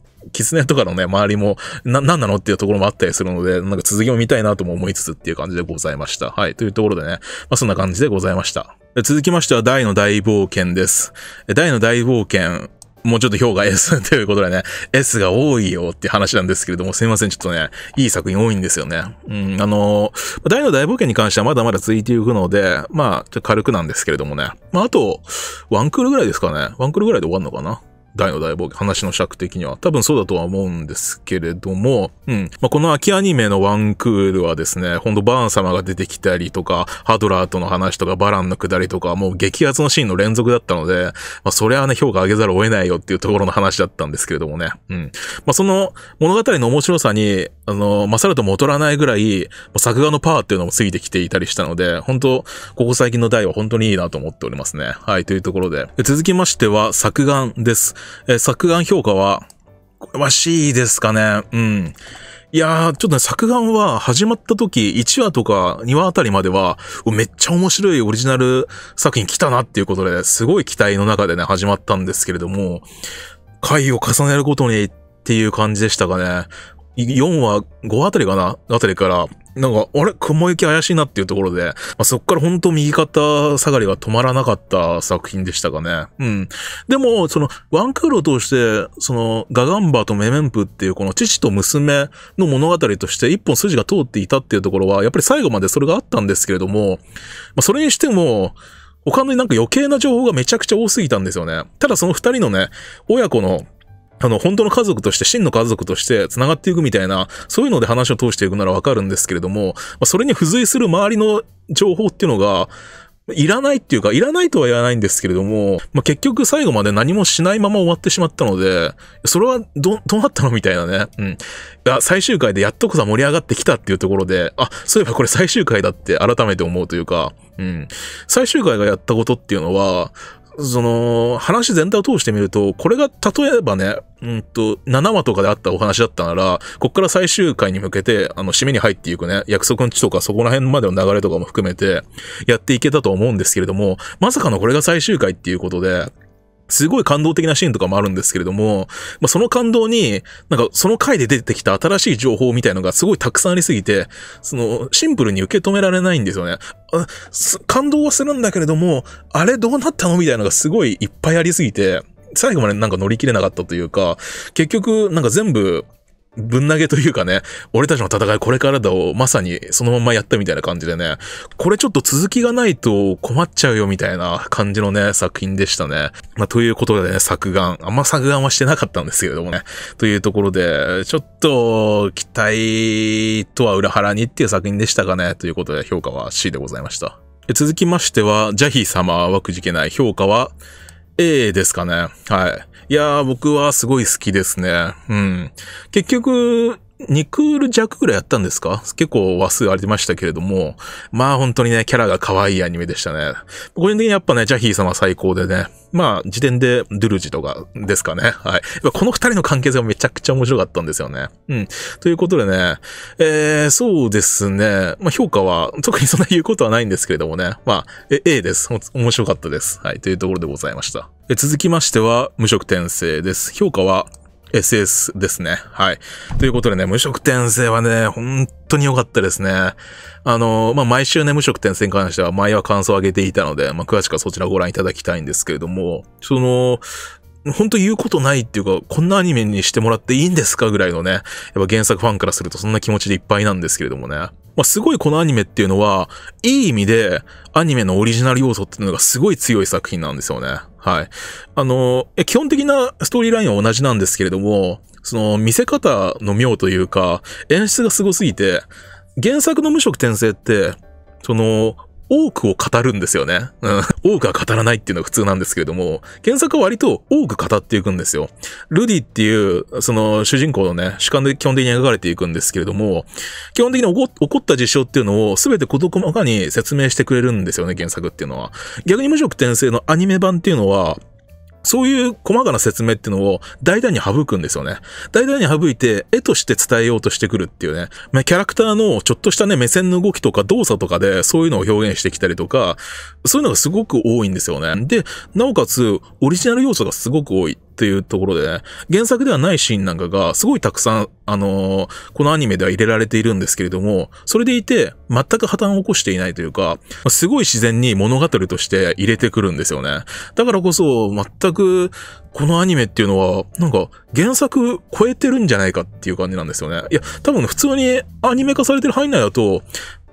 ネとかのね、周りも、な、なんなのっていうところもあったりするので、なんか続きも見たいなとも思いつつっていう感じでございました。はい。というところでね、まあ、そんな感じでございました。続きましては、大の大冒険です。大の大冒険、もうちょっと評価 S ということでね、S が多いよって話なんですけれども、すいません、ちょっとね、いい作品多いんですよね。うん、あの、大の大冒険に関してはまだまだ続いていくので、まあ、軽くなんですけれどもね。まあ、あと、ワンクールぐらいですかね。ワンクールぐらいで終わるのかな大の大冒険、話の尺的には。多分そうだとは思うんですけれども、うん。まあ、この秋アニメのワンクールはですね、ほんとバーン様が出てきたりとか、ハドラーとの話とか、バランの下りとか、もう激アツのシーンの連続だったので、まあ、それはね、評価上げざるを得ないよっていうところの話だったんですけれどもね。うん。まあ、その物語の面白さに、あの、まさるとも劣らないぐらい、作画のパワーっていうのも過ぎてきていたりしたので、本当ここ最近の台は本当にいいなと思っておりますね。はい、というところで。続きましては、作眼です。えー、作画評価は、これは C ですかね。うん。いやー、ちょっとね、作画は始まった時、1話とか2話あたりまでは、めっちゃ面白いオリジナル作品来たなっていうことで、すごい期待の中でね、始まったんですけれども、回を重ねることにっていう感じでしたかね。4話、5話あたりかなあたりから、なんか、あれ雲行き怪しいなっていうところで、まあ、そっから本当右肩下がりが止まらなかった作品でしたかね。うん。でも、その、ワンクールを通して、その、ガガンバーとメメンプっていうこの父と娘の物語として一本筋が通っていたっていうところは、やっぱり最後までそれがあったんですけれども、まあ、それにしても、他のなんか余計な情報がめちゃくちゃ多すぎたんですよね。ただその二人のね、親子のあの、本当の家族として、真の家族として繋がっていくみたいな、そういうので話を通していくならわかるんですけれども、それに付随する周りの情報っていうのが、いらないっていうか、いらないとは言わないんですけれども、まあ、結局最後まで何もしないまま終わってしまったので、それはど、どうなったのみたいなね。うん。最終回でやっとこさ盛り上がってきたっていうところで、あ、そういえばこれ最終回だって改めて思うというか、うん。最終回がやったことっていうのは、その、話全体を通してみると、これが例えばね、うんと、7話とかであったお話だったなら、こっから最終回に向けて、あの、締めに入っていくね、約束の地とかそこら辺までの流れとかも含めて、やっていけたと思うんですけれども、まさかのこれが最終回っていうことで、すごい感動的なシーンとかもあるんですけれども、まあ、その感動に、なんかその回で出てきた新しい情報みたいのがすごいたくさんありすぎて、その、シンプルに受け止められないんですよね。感動はするんだけれども、あれどうなったのみたいのがすごいいっぱいありすぎて、最後までなんか乗り切れなかったというか、結局なんか全部ぶん投げというかね、俺たちの戦いこれからだをまさにそのままやったみたいな感じでね、これちょっと続きがないと困っちゃうよみたいな感じのね、作品でしたね。まあ、ということでね、作眼。あんま作眼はしてなかったんですけれどもね。というところで、ちょっと期待とは裏腹にっていう作品でしたかね。ということで評価は C でございました。続きましては、ジャヒ様はくじけない評価は A ですかね。はい。いやー、僕はすごい好きですね。うん。結局、2クール弱ぐらいやったんですか結構話数ありましたけれども、まあ本当にね、キャラが可愛いアニメでしたね。個人的にやっぱね、ジャヒー様最高でね、まあ時点でドゥルジとかですかね。はい。この二人の関係性がめちゃくちゃ面白かったんですよね。うん。ということでね、えー、そうですね、まあ評価は特にそんな言うことはないんですけれどもね、まあ、え A です。面白かったです。はい。というところでございました。続きましては、無職転生です。評価は SS ですね。はい。ということでね、無職転生はね、本当に良かったですね。あの、まあ、毎週ね、無職転生に関しては、前は感想を上げていたので、まあ、詳しくはそちらをご覧いただきたいんですけれども、その、本当言うことないっていうか、こんなアニメにしてもらっていいんですかぐらいのね、やっぱ原作ファンからするとそんな気持ちでいっぱいなんですけれどもね。まあ、すごいこのアニメっていうのは、いい意味でアニメのオリジナル要素っていうのがすごい強い作品なんですよね。はい。あの、基本的なストーリーラインは同じなんですけれども、その見せ方の妙というか、演出がすごすぎて、原作の無色転生って、その、多くを語るんですよね。うん。多くは語らないっていうのが普通なんですけれども、原作は割と多く語っていくんですよ。ルディっていう、その主人公のね、主観で基本的に描かれていくんですけれども、基本的に起こった事象っていうのを全て事細かに説明してくれるんですよね、原作っていうのは。逆に無職転生のアニメ版っていうのは、そういう細かな説明っていうのを大胆に省くんですよね。大胆に省いて、絵として伝えようとしてくるっていうね。まあ、キャラクターのちょっとしたね、目線の動きとか動作とかで、そういうのを表現してきたりとか、そういうのがすごく多いんですよね。で、なおかつ、オリジナル要素がすごく多い。っていうところでね、原作ではないシーンなんかがすごいたくさん、あのー、このアニメでは入れられているんですけれども、それでいて全く破綻を起こしていないというか、すごい自然に物語として入れてくるんですよね。だからこそ全くこのアニメっていうのは、なんか原作超えてるんじゃないかっていう感じなんですよね。いや、多分普通にアニメ化されてる範囲内だと、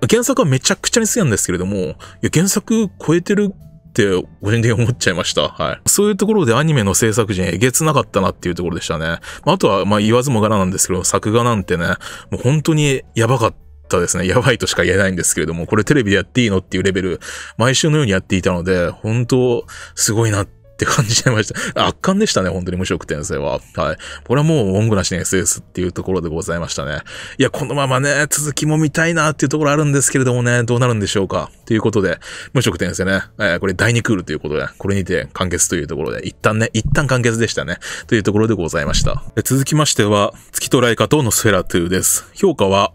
原作はめちゃくちゃに好きなんですけれども、いや原作超えてるって的に思っちゃいました。はい。そういうところでアニメの制作陣えげつなかったなっていうところでしたね。あとは、まあ言わずもがらなんですけど、作画なんてね、もう本当にやばかった。ですね。やばいとしか言えないんですけれども、これテレビでやっていいのっていうレベル、毎週のようにやっていたので、本当すごいなってって感じちゃいました。圧巻でしたね、本当に無色転生は。はい。これはもう文句なしに SS っていうところでございましたね。いや、このままね、続きも見たいなっていうところあるんですけれどもね、どうなるんでしょうか。ということで、無色転生ね、えー、これ第2クールということで、これにて完結というところで、一旦ね、一旦完結でしたね。というところでございました。続きましては、月とライカとノスフェラトゥです。評価は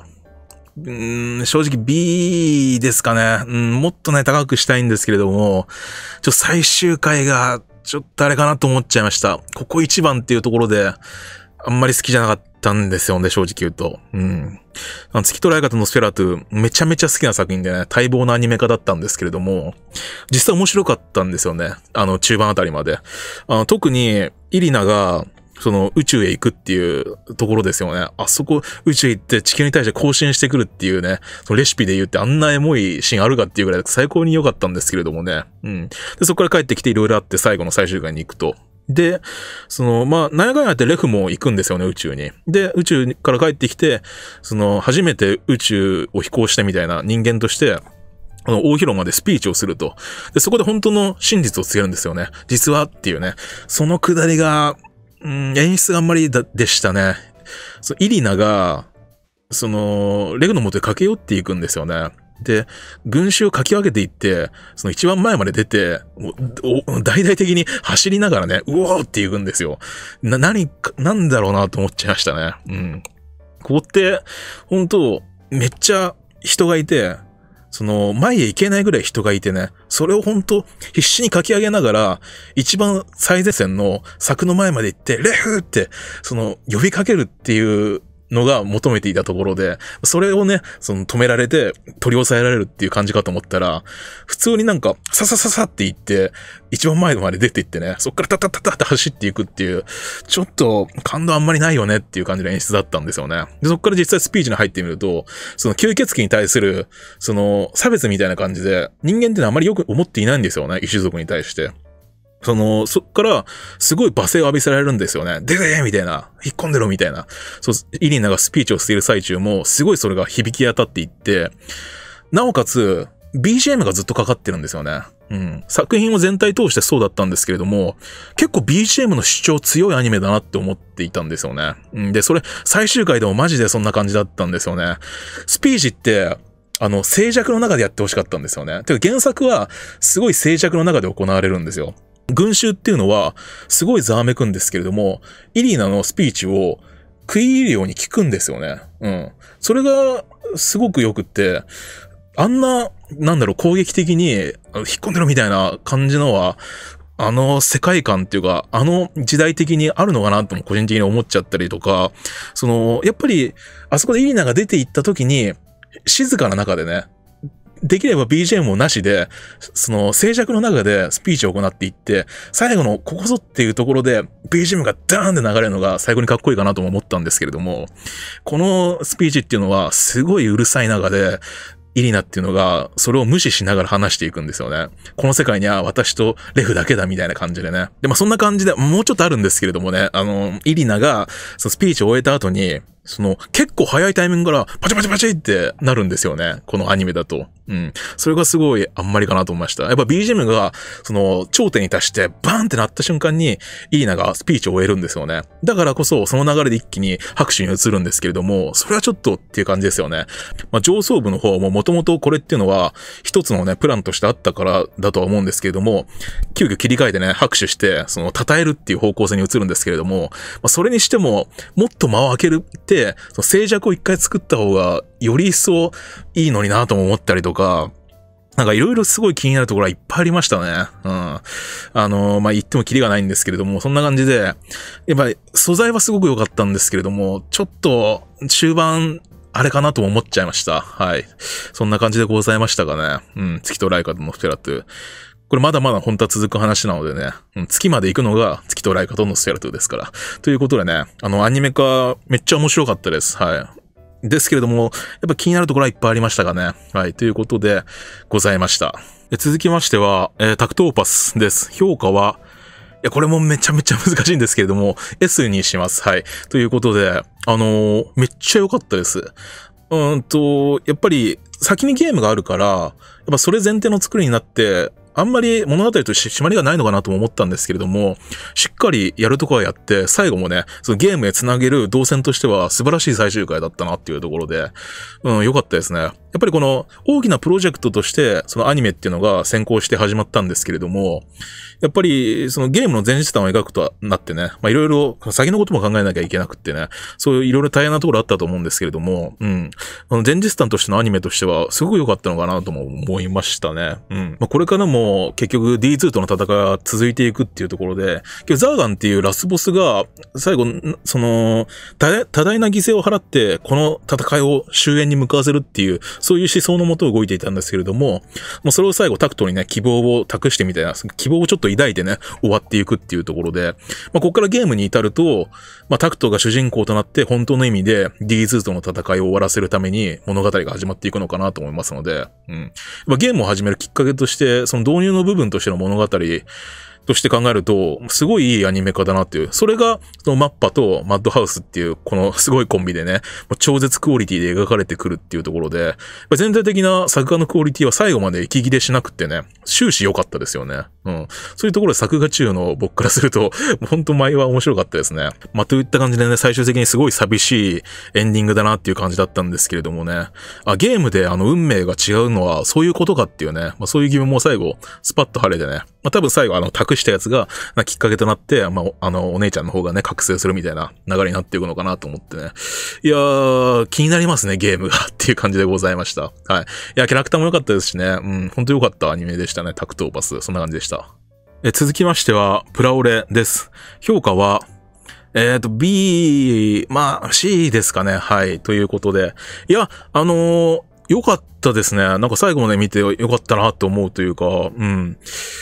ん、正直 B ですかね。うん、もっとね、高くしたいんですけれども、ちょ、最終回が、ちょっとあれかなと思っちゃいました。ここ一番っていうところで、あんまり好きじゃなかったんですよね、正直言うと。うん。あの月とえ方のスフェラトゥ、めちゃめちゃ好きな作品でね、待望のアニメ化だったんですけれども、実際面白かったんですよね。あの、中盤あたりまで。あの、特に、イリナが、その宇宙へ行くっていうところですよね。あそこ宇宙行って地球に対して更新してくるっていうね、そのレシピで言ってあんなエモいシーンあるかっていうぐらい最高に良かったんですけれどもね。うん。で、そこから帰ってきていろいろあって最後の最終回に行くと。で、その、まあ、何やかやってレフも行くんですよね、宇宙に。で、宇宙から帰ってきて、その、初めて宇宙を飛行したみたいな人間として、あの、大広間でスピーチをすると。で、そこで本当の真実を告げるんですよね。実はっていうね。そのくだりが、うん、演出があんまりだでしたね。そうイリナが、その、レグの元へ駆け寄っていくんですよね。で、群衆をかき分けていって、その一番前まで出て、大々的に走りながらね、うおーって行くんですよ。な、何、なんだろうなと思っちゃいましたね。うん。ここって、本当めっちゃ人がいて、その、前へ行けないぐらい人がいてね、それを本当必死に書き上げながら、一番最前線の柵の前まで行って、レフって、その、呼びかけるっていうのが求めていたところで、それをね、その止められて取り押さえられるっていう感じかと思ったら、普通になんか、ささささって行って、一番前まで出て行ってね、そっからタタタタって走っていくっていう、ちょっと感動あんまりないよねっていう感じの演出だったんですよね。で、そっから実際スピーチに入ってみると、その吸血鬼に対する、その差別みたいな感じで、人間ってのはあまりよく思っていないんですよね、異種族に対して。その、そっから、すごい罵声を浴びせられるんですよね。出てみたいな。引っ込んでろみたいな。そう、イリーナがスピーチをしている最中も、すごいそれが響き当たっていって、なおかつ、BGM がずっとかかってるんですよね。うん。作品を全体通してそうだったんですけれども、結構 BGM の主張強いアニメだなって思っていたんですよね。うん。で、それ、最終回でもマジでそんな感じだったんですよね。スピーチって、あの、静寂の中でやってほしかったんですよね。てか原作は、すごい静寂の中で行われるんですよ。群衆っていうのは、すごいざわめくんですけれども、イリーナのスピーチを食い入るように聞くんですよね。うん。それが、すごく良くって、あんな、なんだろう、攻撃的に、引っ込んでるみたいな感じのは、あの世界観っていうか、あの時代的にあるのかなとも個人的に思っちゃったりとか、その、やっぱり、あそこでイリーナが出て行った時に、静かな中でね、できれば BGM もなしで、その静寂の中でスピーチを行っていって、最後のここぞっていうところで BGM がダーンって流れるのが最後にかっこいいかなとも思ったんですけれども、このスピーチっていうのはすごいうるさい中で、イリナっていうのが、それを無視しながら話していくんですよね。この世界には私とレフだけだみたいな感じでね。で、まあそんな感じで、もうちょっとあるんですけれどもね、あの、イリナが、そのスピーチを終えた後に、その、結構早いタイミングから、パチパチパチってなるんですよね。このアニメだと。うん。それがすごいあんまりかなと思いました。やっぱ BGM が、その、頂点に達してバーンってなった瞬間に、イーナがスピーチを終えるんですよね。だからこそ、その流れで一気に拍手に移るんですけれども、それはちょっとっていう感じですよね。まあ、上層部の方ももともとこれっていうのは、一つのね、プランとしてあったからだとは思うんですけれども、急遽切り替えてね、拍手して、その、称えるっていう方向性に移るんですけれども、まあ、それにしても、もっと間を空けるって、その静寂を一回作った方が、より一層、いいのになとも思ったりとか、なんかいろいろすごい気になるところはいっぱいありましたね。うん。あのー、まあ、言ってもキリがないんですけれども、そんな感じで、やっぱり素材はすごく良かったんですけれども、ちょっと中盤、あれかなとも思っちゃいました。はい。そんな感じでございましたかね。うん。月とライカとのステラトゥ。これまだまだ本当は続く話なのでね、うん、月まで行くのが月とライカとのステラトゥですから。ということでね、あの、アニメ化めっちゃ面白かったです。はい。ですけれども、やっぱ気になるところはいっぱいありましたがね。はい。ということで、ございました。続きましては、えー、タクトーパスです。評価は、いや、これもめちゃめちゃ難しいんですけれども、S にします。はい。ということで、あのー、めっちゃ良かったです。うんと、やっぱり先にゲームがあるから、やっぱそれ前提の作りになって、あんまり物語とし締まりがないのかなとも思ったんですけれども、しっかりやるとこはやって、最後もね、そのゲームへ繋げる動線としては素晴らしい最終回だったなっていうところで、うん、良かったですね。やっぱりこの大きなプロジェクトとして、そのアニメっていうのが先行して始まったんですけれども、やっぱりそのゲームの前日談を描くとなってね、まあいろいろ先のことも考えなきゃいけなくってね、そういういろいろ大変なところあったと思うんですけれども、うん、あの前日談としてのアニメとしてはすごく良かったのかなとも思いましたね。うん。まあ、これからもも結局 D2 との戦いが続いていくっていうところで、ザーガンっていうラスボスが最後、その、多大な犠牲を払ってこの戦いを終焉に向かわせるっていう、そういう思想のもと動いていたんですけれども、もうそれを最後タクトにね、希望を託してみたいな、希望をちょっと抱いてね、終わっていくっていうところで、まあ、ここからゲームに至ると、まあ、タクトが主人公となって本当の意味で D2 との戦いを終わらせるために物語が始まっていくのかなと思いますので、うん。まあ、ゲームを始めるきっかけとして、その導入の部分としての物語として考えると、すごいいいアニメ化だなっていう。それが、そのマッパとマッドハウスっていう、このすごいコンビでね、超絶クオリティで描かれてくるっていうところで、全体的な作画のクオリティは最後まで息切れしなくてね、終始良かったですよね。うん。そういうところで作画中の僕からすると、本当前は面白かったですね。まあ、といった感じでね、最終的にすごい寂しいエンディングだなっていう感じだったんですけれどもね。あ、ゲームであの運命が違うのはそういうことかっていうね、まあ、そういう疑問も最後、スパッと晴れてね。まあ、多分最後あの、託したやつが、きっかけとなって、まあ、あの、お姉ちゃんの方がね、覚醒するみたいな流れになっていくのかなと思ってね。いやー、気になりますね、ゲームが っていう感じでございました。はい。いや、キャラクターも良かったですしね、うん、ほんと良かったアニメでしたね、タクトーパス。そんな感じでした。え続きましては、プラオレです。評価は、えっ、ー、と、B、まあ、C ですかね。はい。ということで。いや、あのー、良かったですね。なんか最後まで見て良かったなって思うというか、うん。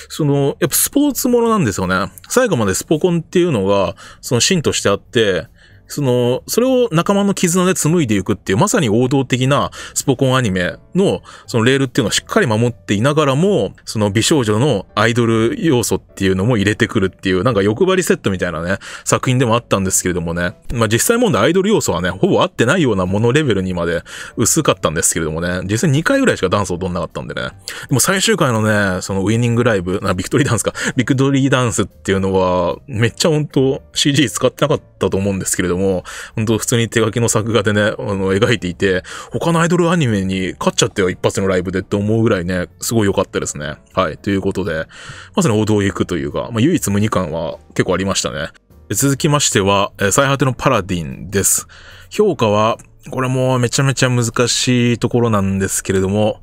その、やっぱスポーツものなんですよね。最後までスポコンっていうのが、その芯としてあって、その、それを仲間の絆で紡いでいくっていう、まさに王道的なスポコンアニメの、そのレールっていうのをしっかり守っていながらも、その美少女のアイドル要素っていうのも入れてくるっていう、なんか欲張りセットみたいなね、作品でもあったんですけれどもね。まあ実際問題アイドル要素はね、ほぼ合ってないようなものレベルにまで薄かったんですけれどもね、実際2回ぐらいしかダンスを踊んなかったんでね。でも最終回のね、そのウィニングライブ、なビクトリーダンスか、ビクトリーダンスっていうのは、めっちゃ本当 CG 使ってなかったと思うんですけれども、ども、本当普通に手書きの作画でね、あの、描いていて、他のアイドルアニメに勝っちゃってよ、一発のライブでって思うぐらいね、すごい良かったですね。はい。ということで、まずね、王道行くというか、まあ、唯一無二感は結構ありましたね。続きましては、最果てのパラディンです。評価は、これもめちゃめちゃ難しいところなんですけれども、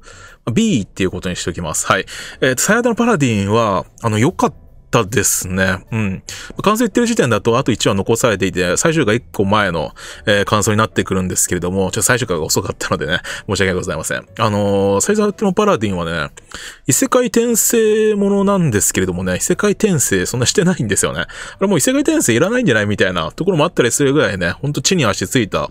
B っていうことにしておきます。はい。えー、サヤダのパラディンは、あの、良かっったですね。うん。感想言ってる時点だと、あと1話残されていて、最終回1個前の、えー、感想になってくるんですけれども、ちょっと最終回が遅かったのでね、申し訳ございません。あのー、最初のパラディンはね、異世界転生ものなんですけれどもね、異世界転生そんなしてないんですよね。あれもう異世界転生いらないんじゃないみたいなところもあったりするぐらいね、ほんと地に足ついた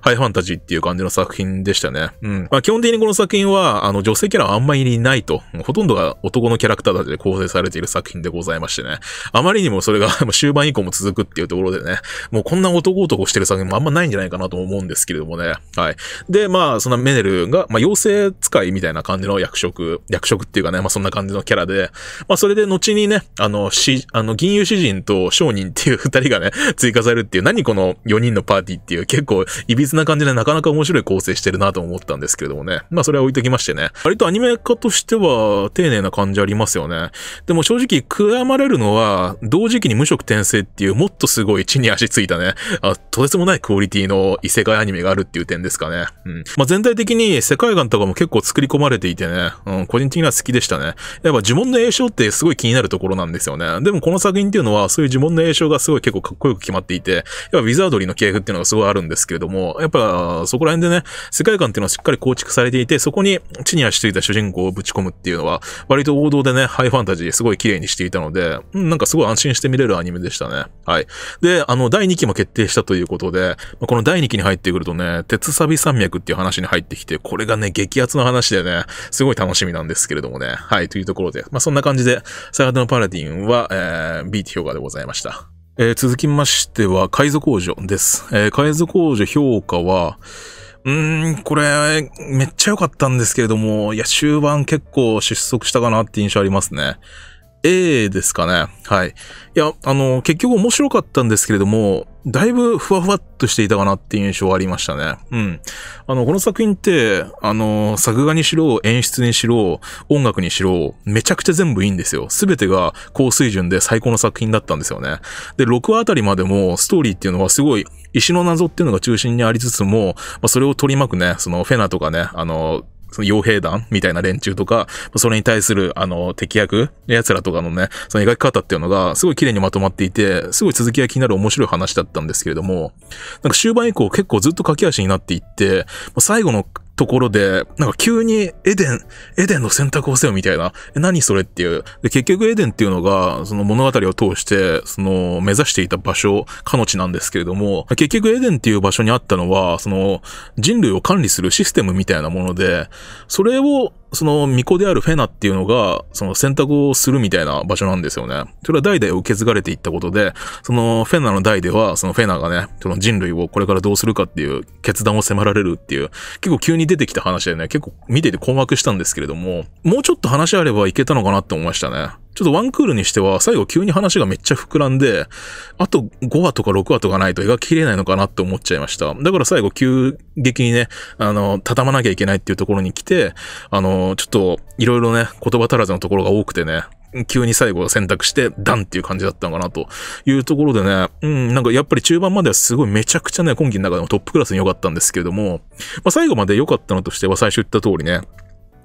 ハイファンタジーっていう感じの作品でしたね。うん。まあ、基本的にこの作品は、あの、女性キャラはあんまりいないと。ほとんどが男のキャラクターたちで構成されている作品でございます。ましてね。あまりにもそれが 終盤以降も続くっていうところでね、もうこんな男男してる作品もあんまないんじゃないかなと思うんですけれどもね。はい。で、まあ、そのメネルが、まあ、妖精使いみたいな感じの役職、役職っていうかね、まあ、そんな感じのキャラで、まあ、それで後にね、あの、し、あの、銀融詩人と商人っていう 二人がね、追加されるっていう、何この4人のパーティーっていう結構歪な感じでなかなか面白い構成してるなと思ったんですけれどもね。まあ、それは置いときましてね。割とアニメ化としては丁寧な感じありますよね。でも正直、まれるのは、同時期に無色転生っていうもっとすごい地に足ついたね、あとてつもないクオリティの異世界アニメがあるっていう点ですかね。うん。まあ、全体的に世界観とかも結構作り込まれていてね、うん、個人的には好きでしたね。やっぱ呪文の栄唱ってすごい気になるところなんですよね。でもこの作品っていうのは、そういう呪文の栄唱がすごい結構かっこよく決まっていて、やっぱウィザードリーの系譜っていうのがすごいあるんですけれども、やっぱそこら辺でね、世界観っていうのはしっかり構築されていて、そこに地に足ついた主人公をぶち込むっていうのは、割と王道でね、ハイファンタジーすごい綺麗にしていたので、で、うん、なんかすごい安心して見れるアニメでしたね。はい。で、あの、第2期も決定したということで、この第2期に入ってくるとね、鉄サビ山脈っていう話に入ってきて、これがね、激アツの話でね、すごい楽しみなんですけれどもね。はい、というところで、まあ、そんな感じで、サハテのパラディンは、えー、B 評価でございました。えー、続きましては、海賊王女です。えー、海賊王女評価は、うーん、これ、めっちゃ良かったんですけれども、いや、終盤結構失速したかなって印象ありますね。A ですかね。はい。いや、あの、結局面白かったんですけれども、だいぶふわふわっとしていたかなっていう印象がありましたね。うん。あの、この作品って、あの、作画にしろ、演出にしろ、音楽にしろ、めちゃくちゃ全部いいんですよ。すべてが高水準で最高の作品だったんですよね。で、6話あたりまでもストーリーっていうのはすごい石の謎っていうのが中心にありつつも、まあ、それを取り巻くね、そのフェナとかね、あの、その傭兵団みたいな連中とか、それに対する、あの、敵役、奴らとかのね、その描き方っていうのが、すごい綺麗にまとまっていて、すごい続きが気になる面白い話だったんですけれども、なんか終盤以降結構ずっと駆け足になっていって、最後のところで、なんか急にエデン、エデンの選択をせよみたいな、え何それっていう。で、結局エデンっていうのが、その物語を通して、その目指していた場所、かの地なんですけれども、結局エデンっていう場所にあったのは、その人類を管理するシステムみたいなもので、それをその巫女であるフェナっていうのが、その選択をするみたいな場所なんですよね。それは代々受け継がれていったことで、そのフェナの代では、そのフェナがね、その人類をこれからどうするかっていう決断を迫られるっていう、結構急に出てきた話でね、結構見てて困惑したんですけれども、もうちょっと話あればいけたのかなって思いましたね。ちょっとワンクールにしては、最後急に話がめっちゃ膨らんで、あと5話とか6話とかないと描ききれないのかなって思っちゃいました。だから最後急激にね、あの、畳まなきゃいけないっていうところに来て、あの、ちょっといろいろね、言葉足らずのところが多くてね、急に最後選択して、ダンっていう感じだったのかなというところでね、うん、なんかやっぱり中盤まではすごいめちゃくちゃね、今季の中でもトップクラスに良かったんですけれども、まあ、最後まで良かったのとしては最初言った通りね、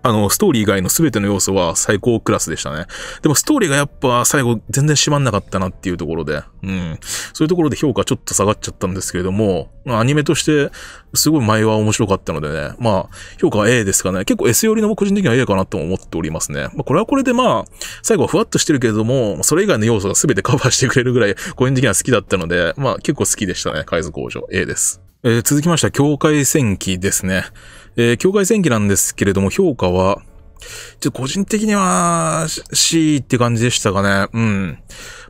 あの、ストーリー以外の全ての要素は最高クラスでしたね。でもストーリーがやっぱ最後全然締まんなかったなっていうところで、うん。そういうところで評価ちょっと下がっちゃったんですけれども、アニメとしてすごい前は面白かったのでね、まあ、評価は A ですかね。結構 S 寄りの個人的には A かなと思っておりますね。まあ、これはこれでまあ、最後はふわっとしてるけれども、それ以外の要素が全てカバーしてくれるぐらい 個人的には好きだったので、まあ結構好きでしたね。海賊王女 A です。えー、続きましては、境界戦記ですね。えー、境界戦記なんですけれども、評価は、ちょっと個人的には、C って感じでしたかね。うん。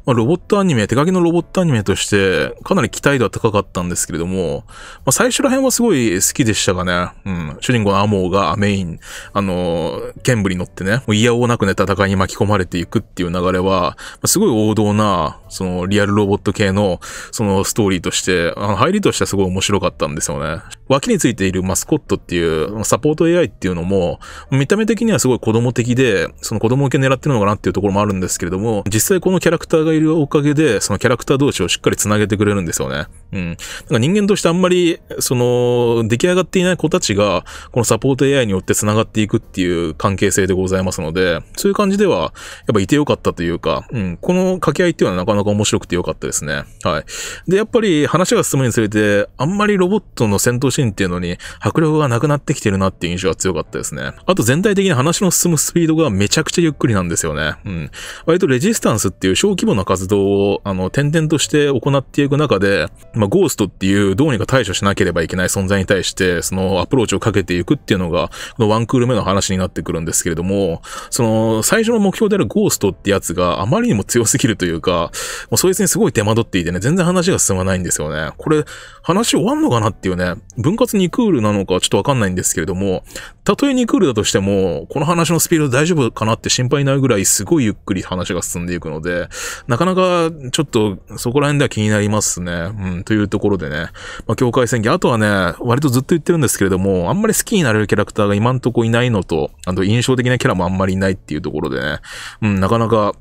まあ、ロボットアニメ、手書きのロボットアニメとして、かなり期待度は高かったんですけれども、まあ、最初ら辺はすごい好きでしたがね、うん、主人公のアモーがメイン、あの、剣舞に乗ってね、もう嫌をなくね、戦いに巻き込まれていくっていう流れは、ますごい王道な、その、リアルロボット系の、その、ストーリーとして、あの、入りとしてはすごい面白かったんですよね。脇についているマスコットっていう、サポート AI っていうのも、見た目的にはすごい子供的で、その子供向け狙ってるのかなっていうところもあるんですけれども、実際このキャラクターがいるおかげで、そのキャラクター同士をしっかり繋げてくれるんですよね。うん。なんか人間としてあんまり、その、出来上がっていない子たちが、このサポート AI によって繋がっていくっていう関係性でございますので、そういう感じでは、やっぱいてよかったというか、うん、この掛け合いっていうのはなかなか面白くてよかったですね。はい。で、やっぱり話が進むにつれて、あんまりロボットの戦闘シーンっていうのに、迫力がなくなってきてるなっていう印象が強かったですね。あと全体的に話の進むスピードがめちゃくちゃゆっくりなんですよね。うん。割とレジスタンスっていう小規模な活動を、あの、転々として行っていく中で、まあ、ゴーストっていうどうにか対処しなければいけない存在に対して、そのアプローチをかけていくっていうのが、このワンクール目の話になってくるんですけれども、その、最初の目標であるゴーストってやつがあまりにも強すぎるというか、もうそいつにすごい手間取っていてね、全然話が進まないんですよね。これ、話終わんのかなっていうね、分割2クールなのかちょっとわかんないんですけれども、たとえ2クールだとしても、この話のスピード大丈夫かなって心配ないぐらいすごいゆっくり話が進んでいくので、なかなかちょっとそこら辺では気になりますね。うん、というところでね、まあ、境界戦記、あとはね、割とずっと言ってるんですけれども、あんまり好きになれるキャラクターが今んとこいないのと、あと印象的なキャラもあんまりいないっていうところでね、うん、なかなか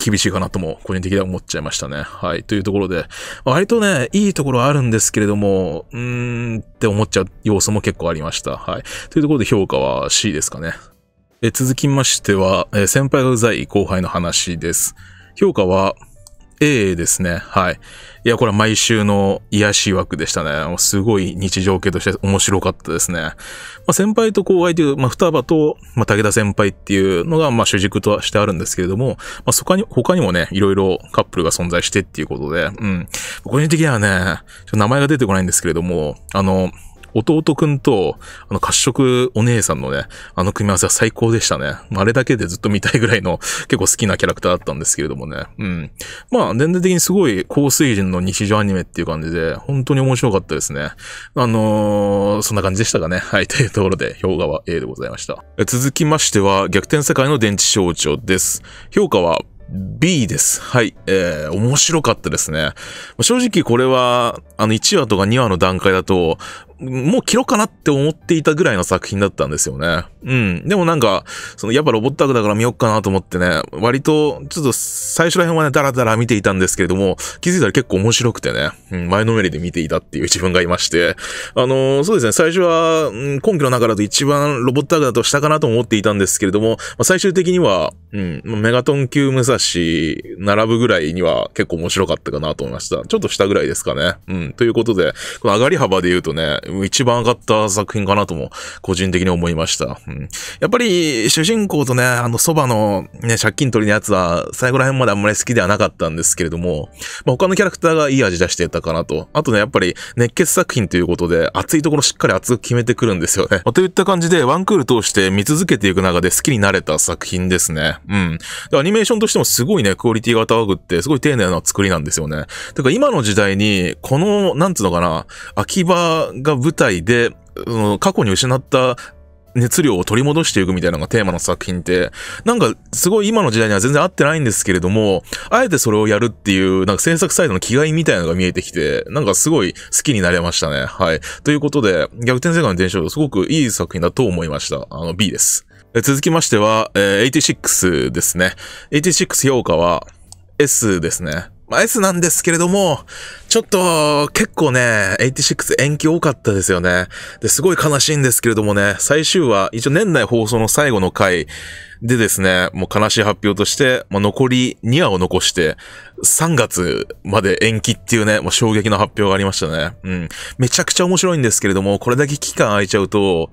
厳しいかなとも、個人的には思っちゃいましたね。はい。というところで、割とね、いいところあるんですけれども、うーんって思っちゃう要素も結構ありました。はい。というところで評価は C ですかね。え続きましては、え先輩がうざい後輩の話です。評価は、A ですね。はい。いや、これは毎週の癒し枠でしたね。すごい日常系として面白かったですね。まあ、先輩と後輩という、まあ、双葉と、まあ、武田先輩っていうのが、まあ、主軸としてあるんですけれども、まあ、そこに、他にもね、いろいろカップルが存在してっていうことで、うん。個人的にはね、ちょっと名前が出てこないんですけれども、あの、弟くんと、あの、褐色お姉さんのね、あの組み合わせは最高でしたね。あれだけでずっと見たいぐらいの 結構好きなキャラクターだったんですけれどもね。うん。まあ、年齢的にすごい高水準の日常アニメっていう感じで、本当に面白かったですね。あのー、そんな感じでしたかね。はい、というところで、評価は A でございました。続きましては、逆転世界の電池象徴です。評価は B です。はい。えー、面白かったですね。正直これは、あの1話とか2話の段階だと、もう切ろうかなって思っていたぐらいの作品だったんですよね。うん。でもなんか、そのやっぱロボットアだから見よっかなと思ってね、割と、ちょっと最初ら辺はね、ダラダラ見ていたんですけれども、気づいたら結構面白くてね、うん、前のめりで見ていたっていう自分がいまして、あのー、そうですね、最初は、うん、今拠の中だと一番ロボットアだとしたかなと思っていたんですけれども、まあ、最終的には、うん、メガトン級武蔵並ぶぐらいには結構面白かったかなと思いました。ちょっと下ぐらいですかね。うん、ということで、この上がり幅で言うとね、一番上がった作品かなとも、個人的に思いました。うん、やっぱり、主人公とね、あの、蕎麦のね、借金取りのやつは、最後ら辺まであんまり好きではなかったんですけれども、まあ、他のキャラクターがいい味出してたかなと。あとね、やっぱり、熱血作品ということで、熱いところしっかり熱く決めてくるんですよね。まあ、といった感じで、ワンクール通して見続けていく中で好きになれた作品ですね。うん。で、アニメーションとしてもすごいね、クオリティが高くって、すごい丁寧な作りなんですよね。てか、今の時代に、この、なんつうのかな、秋葉が舞台で、うん、過去に失った熱量を取り戻していくみたいなのがテーマの作品って、なんかすごい今の時代には全然合ってないんですけれども、あえてそれをやるっていう、なんか制作サイドの気概みたいなのが見えてきて、なんかすごい好きになれましたね。はい。ということで、逆転世界の伝承、すごくいい作品だと思いました。あの B です。続きましては、えー、86ですね。86評価は S ですね。アイスなんですけれども、ちょっと結構ね、86延期多かったですよね。で、すごい悲しいんですけれどもね、最終話、一応年内放送の最後の回でですね、もう悲しい発表として、まあ、残り2話を残して、3月まで延期っていうね、もう衝撃の発表がありましたね。うん。めちゃくちゃ面白いんですけれども、これだけ期間空いちゃうと、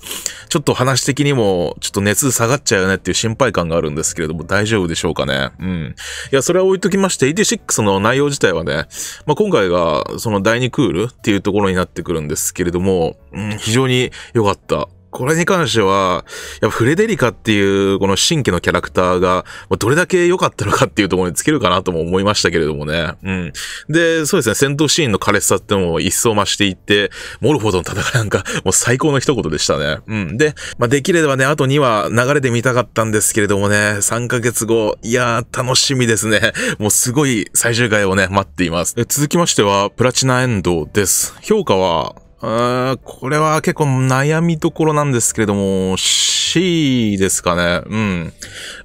ちょっと話的にも、ちょっと熱下がっちゃうよねっていう心配感があるんですけれども、大丈夫でしょうかね。うん。いや、それは置いときまして、86の内容自体はね、まあ、今回が、その第2クールっていうところになってくるんですけれども、うん、非常に良かった。これに関しては、やっぱフレデリカっていうこの新規のキャラクターが、どれだけ良かったのかっていうところにつけるかなとも思いましたけれどもね。うん。で、そうですね、戦闘シーンの彼氏さっても一層増していって、モルフォードの戦いなんか、もう最高の一言でしたね。うん。で、まあ、できればね、あと2話流れで見たかったんですけれどもね、3ヶ月後、いやー、楽しみですね。もうすごい最終回をね、待っています。続きましては、プラチナエンドです。評価は、これは結構悩みどころなんですけれども、C ですかね。うん。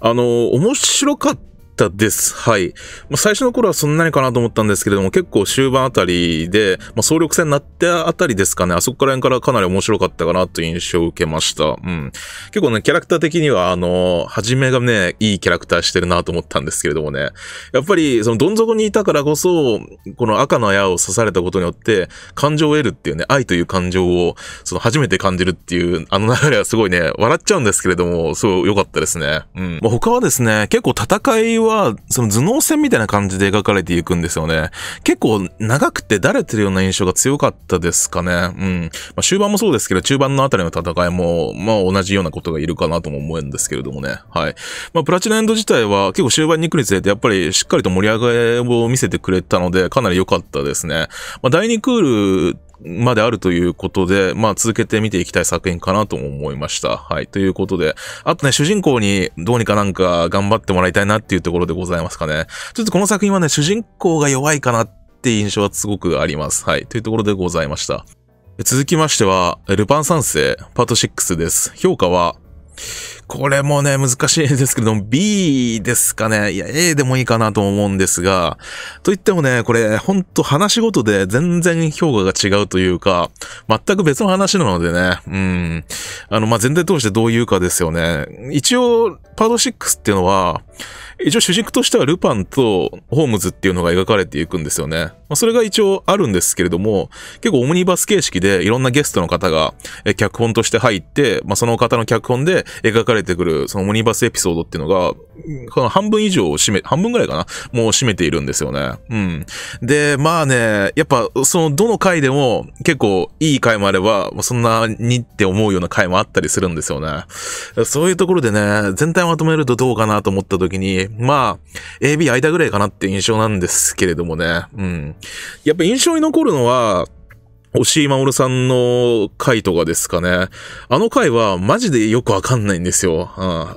あの、面白かったたです。はい。まあ、最初の頃はそんなにかなと思ったんですけれども、結構終盤あたりで、まあ、総力戦になってあたりですかね、あそこら辺からかなり面白かったかなという印象を受けました。うん。結構ね、キャラクター的には、あの、初めがね、いいキャラクターしてるなと思ったんですけれどもね、やっぱり、そのどん底にいたからこそ、この赤の矢を刺されたことによって、感情を得るっていうね、愛という感情を、その初めて感じるっていう、あの流れはすごいね、笑っちゃうんですけれども、すごい良かったですね。うん。まあ、他はですね、結構戦いをは、その頭脳戦みたいな感じで描かれていくんですよね。結構長くてだれてるような印象が強かったですかね。うん。まあ、終盤もそうですけど、中盤のあたりの戦いも、まあ同じようなことがいるかなとも思うんですけれどもね。はい。まあプラチナエンド自体は結構終盤に来るにつれて、やっぱりしっかりと盛り上がりを見せてくれたので、かなり良かったですね。まあ第2クールまであるということで、まあ続けて見ていきたい作品かなとも思いました。はい。ということで、あとね、主人公にどうにかなんか頑張ってもらいたいなっていうところでございますかね。ちょっとこの作品はね、主人公が弱いかなって印象はすごくあります。はい。というところでございました。続きましては、ルパン三世パート6です。評価は、これもね、難しいですけども、B ですかね。いや、A でもいいかなと思うんですが、と言ってもね、これ、ほんと話ごとで全然評価が違うというか、全く別の話なのでね、うん。あの、まあ、全体通してどういうかですよね。一応、パード6っていうのは、一応主軸としてはルパンとホームズっていうのが描かれていくんですよね。まあ、それが一応あるんですけれども、結構オムニバス形式でいろんなゲストの方が脚本として入って、まあ、その方の脚本で描かれてくるそのオムニバスエピソードっていうのが、の半分以上を占め、半分ぐらいかなもう占めているんですよね。うん。で、まあね、やっぱそのどの回でも結構いい回もあれば、そんなにって思うような回もあったりするんですよね。そういうところでね、全体まとめるとどうかなと思った時に、まあ、AB 間ぐらいかなって印象なんですけれどもね。うん。やっぱ印象に残るのは、押井守さんの回とかですかね。あの回はマジでよくわかんないんですよ、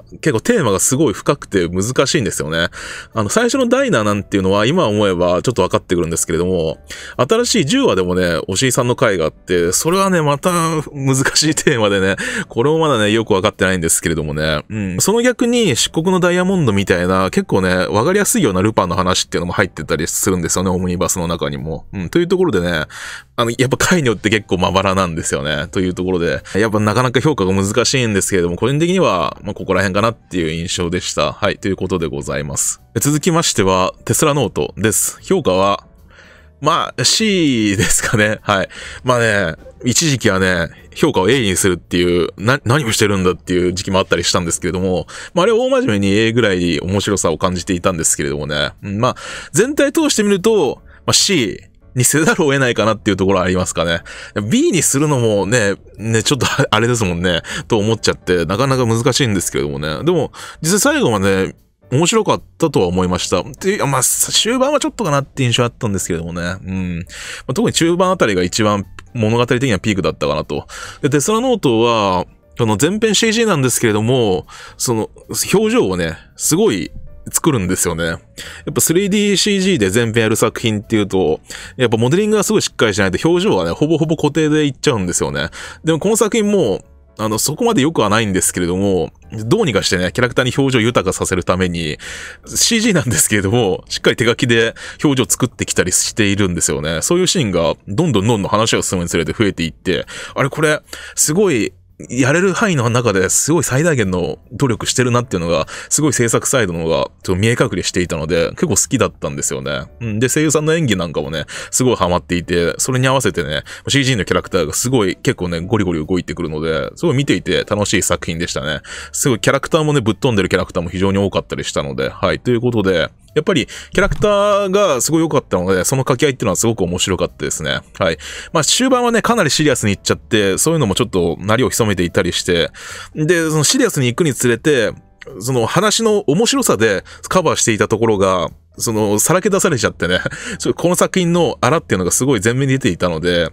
うん。結構テーマがすごい深くて難しいんですよね。あの、最初のダイナーなんていうのは今思えばちょっとわかってくるんですけれども、新しい10話でもね、押井さんの回があって、それはね、また難しいテーマでね、これもまだね、よくわかってないんですけれどもね。うん。その逆に漆黒のダイヤモンドみたいな、結構ね、わかりやすいようなルパンの話っていうのも入ってたりするんですよね、オムニバスの中にも。うん。というところでね、あの、やっぱ回によって結構まばらなんですよね。というところで、やっぱなかなか評価が難しいんですけれども、個人的には、まあ、ここら辺かなっていう印象でした。はい、ということでございます。続きましては、テスラノートです。評価は、まあ、C ですかね。はい。まあね、一時期はね、評価を A にするっていう、な、何をしてるんだっていう時期もあったりしたんですけれども、まあ、あれ大真面目に A ぐらいに面白さを感じていたんですけれどもね。まあ、全体通してみると、まあ、C、にせざるを得ないかなっていうところありますかね。B にするのもね、ね、ちょっとあれですもんね、と思っちゃって、なかなか難しいんですけれどもね。でも、実際最後まで、面白かったとは思いました。てまあ、終盤はちょっとかなって印象あったんですけれどもね。うん。まあ、特に中盤あたりが一番物語的にはピークだったかなと。で、テスラノートは、あの、前編 CG なんですけれども、その、表情をね、すごい作るんですよね。やっぱ 3DCG で全編やる作品っていうと、やっぱモデリングがすごいしっかりしないと表情はね、ほぼほぼ固定でいっちゃうんですよね。でもこの作品も、あの、そこまで良くはないんですけれども、どうにかしてね、キャラクターに表情を豊かさせるために、CG なんですけれども、しっかり手書きで表情作ってきたりしているんですよね。そういうシーンが、どんどんどんどん話を進むにつれて増えていって、あれこれ、すごいやれる範囲の中ですごい最大限の努力してるなっていうのが、すごい制作サイドの方がちょっと見え隠れしていたので、結構好きだったんですよね。うん。で、声優さんの演技なんかもね、すごいハマっていて、それに合わせてね、CG のキャラクターがすごい結構ね、ゴリゴリ動いてくるので、すごい見ていて楽しい作品でしたね。すごいキャラクターもね、ぶっ飛んでるキャラクターも非常に多かったりしたので、はい。ということで、やっぱりキャラクターがすごい良かったので、その掛け合いっていうのはすごく面白かったですね。はい。まあ終盤はね、かなりシリアスにいっちゃって、そういうのもちょっと、なりを潜めていたりして、で、そのシリアスに行くにつれて、その話の面白さでカバーしていたところが、その、さらけ出されちゃってね、この作品の荒っていうのがすごい前面に出ていたので、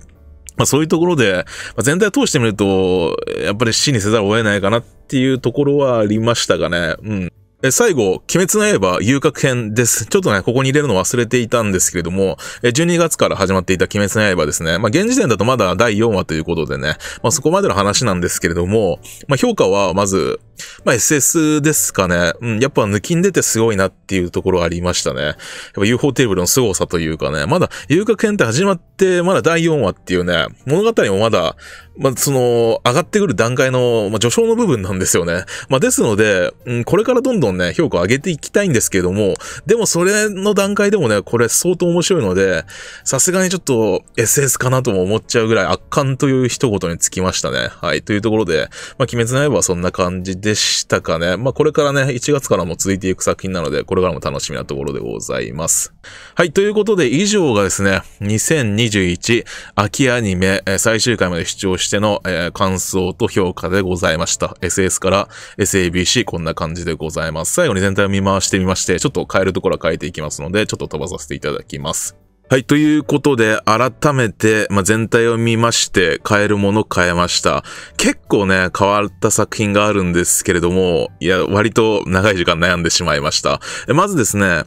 まあ、そういうところで、まあ、全体を通してみると、やっぱり死にせざるを得ないかなっていうところはありましたがね。うん。え最後、鬼滅の刃遊郭編です。ちょっとね、ここに入れるの忘れていたんですけれども、12月から始まっていた鬼滅の刃ですね。まあ、現時点だとまだ第4話ということでね、まあ、そこまでの話なんですけれども、まあ、評価はまず、まあ、SS ですかね。うん、やっぱ抜きん出てすごいなっていうところありましたね。やっぱ UFO テーブルの凄さというかね、まだ遊郭編って始まって、まだ第4話っていうね、物語もまだ、まあ、その、上がってくる段階の、まあ、序章の部分なんですよね。まあ、ですので、うん、これからどんどんんね、評価を上げていきたいんですけども、でもそれの段階でもね、これ相当面白いので、さすがにちょっと SS かなとも思っちゃうぐらい圧巻という一言につきましたね。はい。というところで、まあ、鬼滅の刃はそんな感じでしたかね。まあ、これからね、1月からも続いていく作品なので、これからも楽しみなところでございます。はい。ということで、以上がですね、2021秋アニメ最終回まで視聴しての、えー、感想と評価でございました。SS から SABC こんな感じでございます。ます。最後に全体を見回してみまして、ちょっと変えるところは変えていきますので、ちょっと飛ばさせていただきます。はい、ということで、改めて、まあ、全体を見まして、変えるもの変えました。結構ね、変わった作品があるんですけれども、いや、割と長い時間悩んでしまいました。まずですね、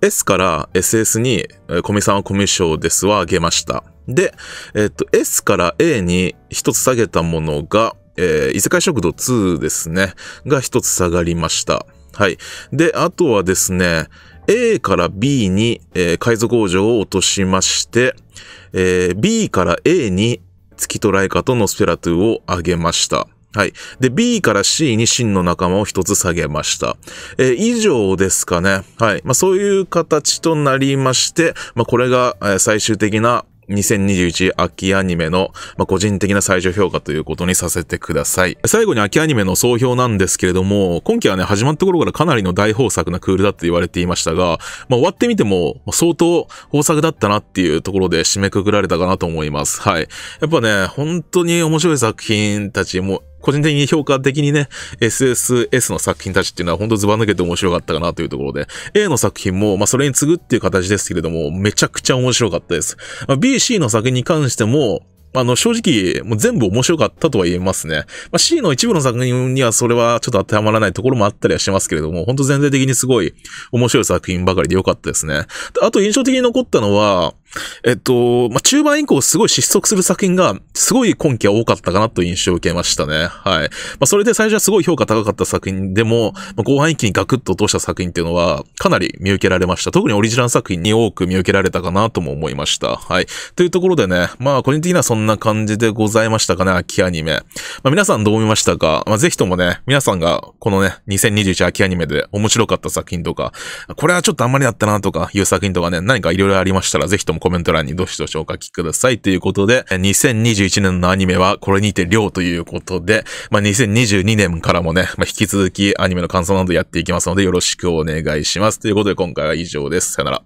S から SS に、コミさんはコミュ障ですはあげました。で、えっと、S から A に一つ下げたものが、えー、異世界食堂2ですね、が一つ下がりました。はい。で、あとはですね、A から B に、えー、海賊王女を落としまして、えー、B から A に月とライカとノスペラトゥを上げました。はい。で、B から C に真の仲間を一つ下げました。えー、以上ですかね。はい。まあ、そういう形となりまして、まあ、これが、えー、最終的な、2021秋アニメの、まあ、個人的な最初評価ということにさせてください。最後に秋アニメの総評なんですけれども、今期はね、始まった頃からかなりの大豊作なクールだって言われていましたが、まあ、終わってみても相当豊作だったなっていうところで締めくくられたかなと思います。はい。やっぱね、本当に面白い作品たちも個人的に評価的にね、SSS の作品たちっていうのは本当ずば抜けて面白かったかなというところで、A の作品も、まあ、それに次ぐっていう形ですけれども、めちゃくちゃ面白かったです。まあ、BC の作品に関しても、あの、正直、もう全部面白かったとは言えますね。まあ、C の一部の作品にはそれはちょっと当てはまらないところもあったりはしますけれども、本当全体的にすごい面白い作品ばかりで良かったですね。あと印象的に残ったのは、えっと、まあ、中盤以降すごい失速する作品が、すごい今季は多かったかなという印象を受けましたね。はい。まあ、それで最初はすごい評価高かった作品でも、まあ、後半一気にガクッと落とした作品っていうのは、かなり見受けられました。特にオリジナル作品に多く見受けられたかなとも思いました。はい。というところでね、まあ、個人的にはそんな感じでございましたかね、秋アニメ。まあ、皆さんどう思いましたかまぜひともね、皆さんがこのね、2021秋アニメで面白かった作品とか、これはちょっとあんまりだったなとかいう作品とかね、何かいろいろありましたら、ぜひともコメント欄にどしどしお書きくださいということで、2021年のアニメはこれにて量ということで、まあ、2022年からもね、まあ、引き続きアニメの感想などやっていきますのでよろしくお願いします。ということで今回は以上です。さよなら。